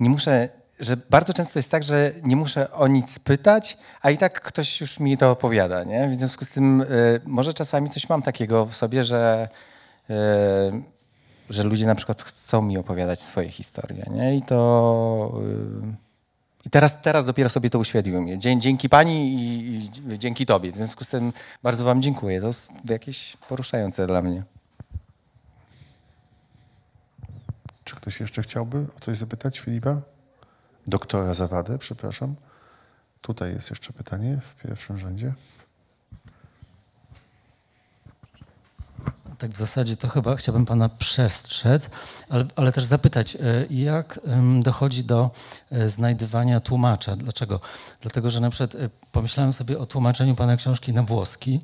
nie muszę że bardzo często jest tak, że nie muszę o nic pytać, a i tak ktoś już mi to opowiada. Nie? W związku z tym y, może czasami coś mam takiego w sobie, że, y, że ludzie na przykład chcą mi opowiadać swoje historie. Nie? I to. Y, i teraz, teraz dopiero sobie to uświadomiłem. Dzie, dzięki pani i, i dzięki tobie. W związku z tym bardzo wam dziękuję. To jakieś poruszające dla mnie. Czy ktoś jeszcze chciałby o coś zapytać Filipa? doktora Zawadę, przepraszam. Tutaj jest jeszcze pytanie w pierwszym rzędzie. Tak w zasadzie to chyba chciałbym Pana przestrzec, ale, ale też zapytać, e, jak dochodzi do e, znajdywania tłumacza? Dlaczego? Dlatego, że na przykład e, pomyślałem sobie o tłumaczeniu Pana książki na włoski,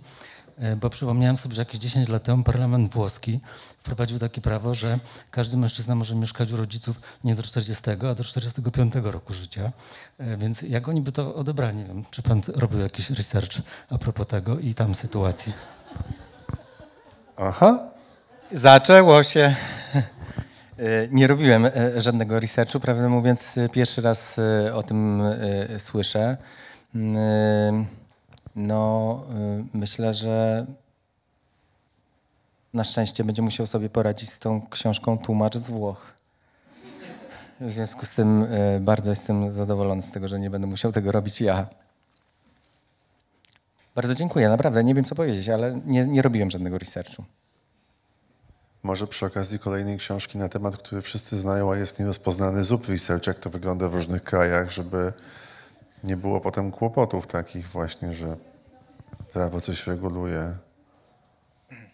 E, bo przypomniałem sobie, że jakieś 10 lat temu parlament włoski wprowadził takie prawo, że każdy mężczyzna może mieszkać u rodziców nie do 40, a do 45 roku życia. E, więc jak oni by to odebrali? Nie wiem, czy pan robił jakiś research a propos tego i tam sytuacji? Aha, zaczęło się. E, nie robiłem żadnego researchu, prawdę mówiąc, pierwszy raz o tym słyszę. Mm, no y, myślę, że na szczęście będzie musiał sobie poradzić z tą książką Tłumacz z Włoch. W związku z tym y, bardzo jestem zadowolony z tego, że nie będę musiał tego robić ja. Bardzo dziękuję, naprawdę. Nie wiem, co powiedzieć, ale nie, nie robiłem żadnego researchu. Może przy okazji kolejnej książki na temat, który wszyscy znają, a jest nierozpoznany, zup research, jak to wygląda w różnych krajach, żeby nie było potem kłopotów takich właśnie, że prawo coś reguluje.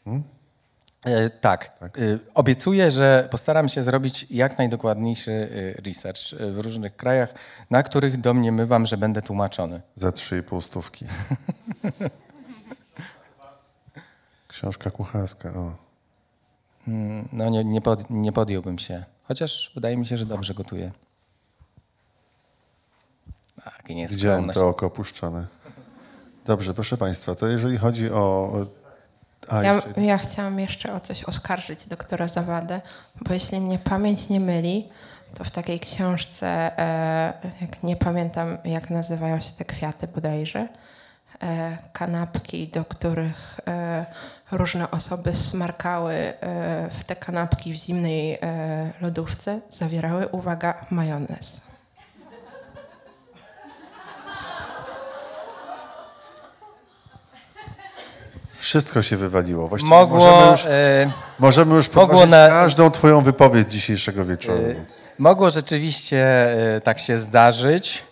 Hmm? E, tak. tak. E, obiecuję, że postaram się zrobić jak najdokładniejszy e, research e, w różnych krajach, na których domniemywam, że będę tłumaczony. Za 3,5 stówki. [laughs] Książka kucharska. O. Hmm, no nie, nie, pod, nie podjąłbym się. Chociaż wydaje mi się, że dobrze gotuję. Tak, nie jest Widziałem to oko opuszczone. Dobrze, proszę Państwa, to jeżeli chodzi o... A, ja, jeszcze... ja chciałam jeszcze o coś oskarżyć doktora Zawadę, bo jeśli mnie pamięć nie myli, to w takiej książce, e, jak nie pamiętam jak nazywają się te kwiaty bodajże, e, kanapki, do których e, różne osoby smarkały e, w te kanapki w zimnej e, lodówce, zawierały, uwaga, majonez. Wszystko się wywaliło. Właściwie mogło, możemy już, e, możemy już mogło każdą twoją wypowiedź dzisiejszego wieczoru. E, mogło rzeczywiście e, tak się zdarzyć.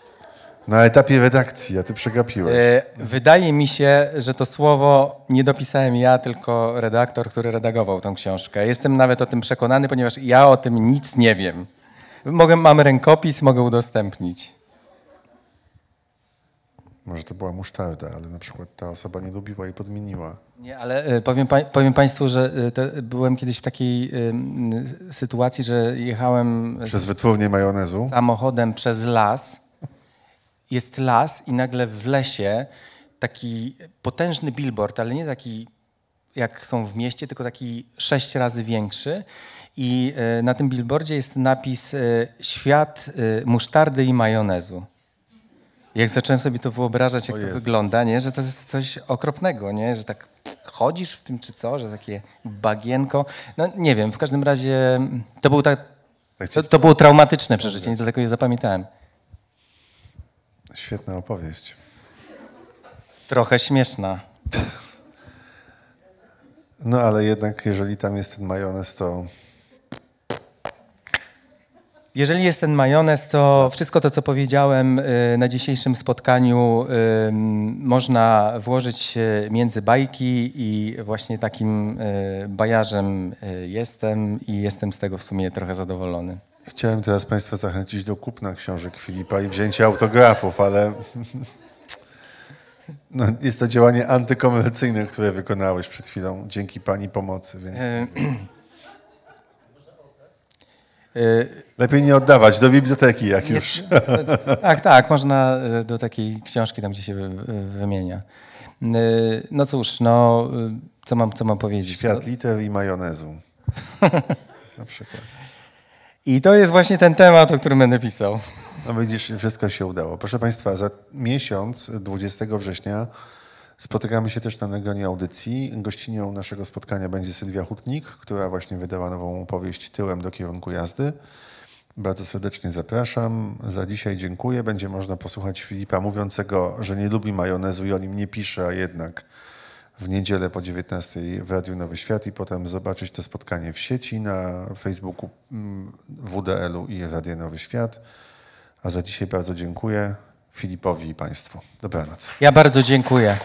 Na etapie redakcji, a ty przegapiłeś. E, wydaje mi się, że to słowo nie dopisałem ja, tylko redaktor, który redagował tą książkę. Jestem nawet o tym przekonany, ponieważ ja o tym nic nie wiem. Mogę, mam rękopis, mogę udostępnić. Może to była musztarda, ale na przykład ta osoba nie lubiła i podmieniła. Nie, ale e, powiem, powiem Państwu, że e, te, byłem kiedyś w takiej y, sytuacji, że jechałem. Przez wytłownię majonezu? Samochodem przez las. Jest las i nagle w lesie taki potężny billboard, ale nie taki jak są w mieście, tylko taki sześć razy większy. I y, na tym billboardzie jest napis y, Świat musztardy i majonezu. Jak zacząłem sobie to wyobrażać, jak to wygląda, nie? że to jest coś okropnego, nie? że tak chodzisz w tym czy co, że takie bagienko. No nie wiem, w każdym razie mm, to, był tak, to, to było traumatyczne przeżycie, nie dlatego je zapamiętałem. Świetna opowieść. Trochę śmieszna. No ale jednak, jeżeli tam jest ten majonez, to jeżeli jest ten majonez, to wszystko to, co powiedziałem y, na dzisiejszym spotkaniu, y, można włożyć y, między bajki i właśnie takim bajarzem jestem i jestem z tego w sumie trochę zadowolony. Chciałem teraz Państwa zachęcić do kupna książek Filipa i wzięcia autografów, ale [laughs] no, jest to działanie antykomercyjne, które wykonałeś przed chwilą dzięki Pani pomocy. Więc... E, [clears throat] Y, Lepiej nie oddawać, do biblioteki jak już. [laughs] Tak, tak, można y, do takiej książki tam, gdzie się y, wymienia. No cóż, no co mam, co mam powiedzieć? Świat litew i majonezu. [laughs] Na przykład. I to jest właśnie ten temat, o którym będę pisał. No widzisz, wszystko się udało. Proszę Państwa, za miesiąc, 20 września, Spotykamy się też na Negonie Audycji. Gościnią naszego spotkania będzie Sylwia Hutnik, która właśnie wydała nową opowieść Tyłem do kierunku jazdy. Bardzo serdecznie zapraszam. Za dzisiaj dziękuję. Będzie można posłuchać Filipa mówiącego, że nie lubi majonezu i o nim nie pisze, a jednak w niedzielę po 19 w Radiu Nowy Świat i potem zobaczyć to spotkanie w sieci na Facebooku mm, WDL-u i Radio Nowy Świat. A za dzisiaj bardzo dziękuję. Filipowi i Państwu. Dobranoc. Ja bardzo dziękuję.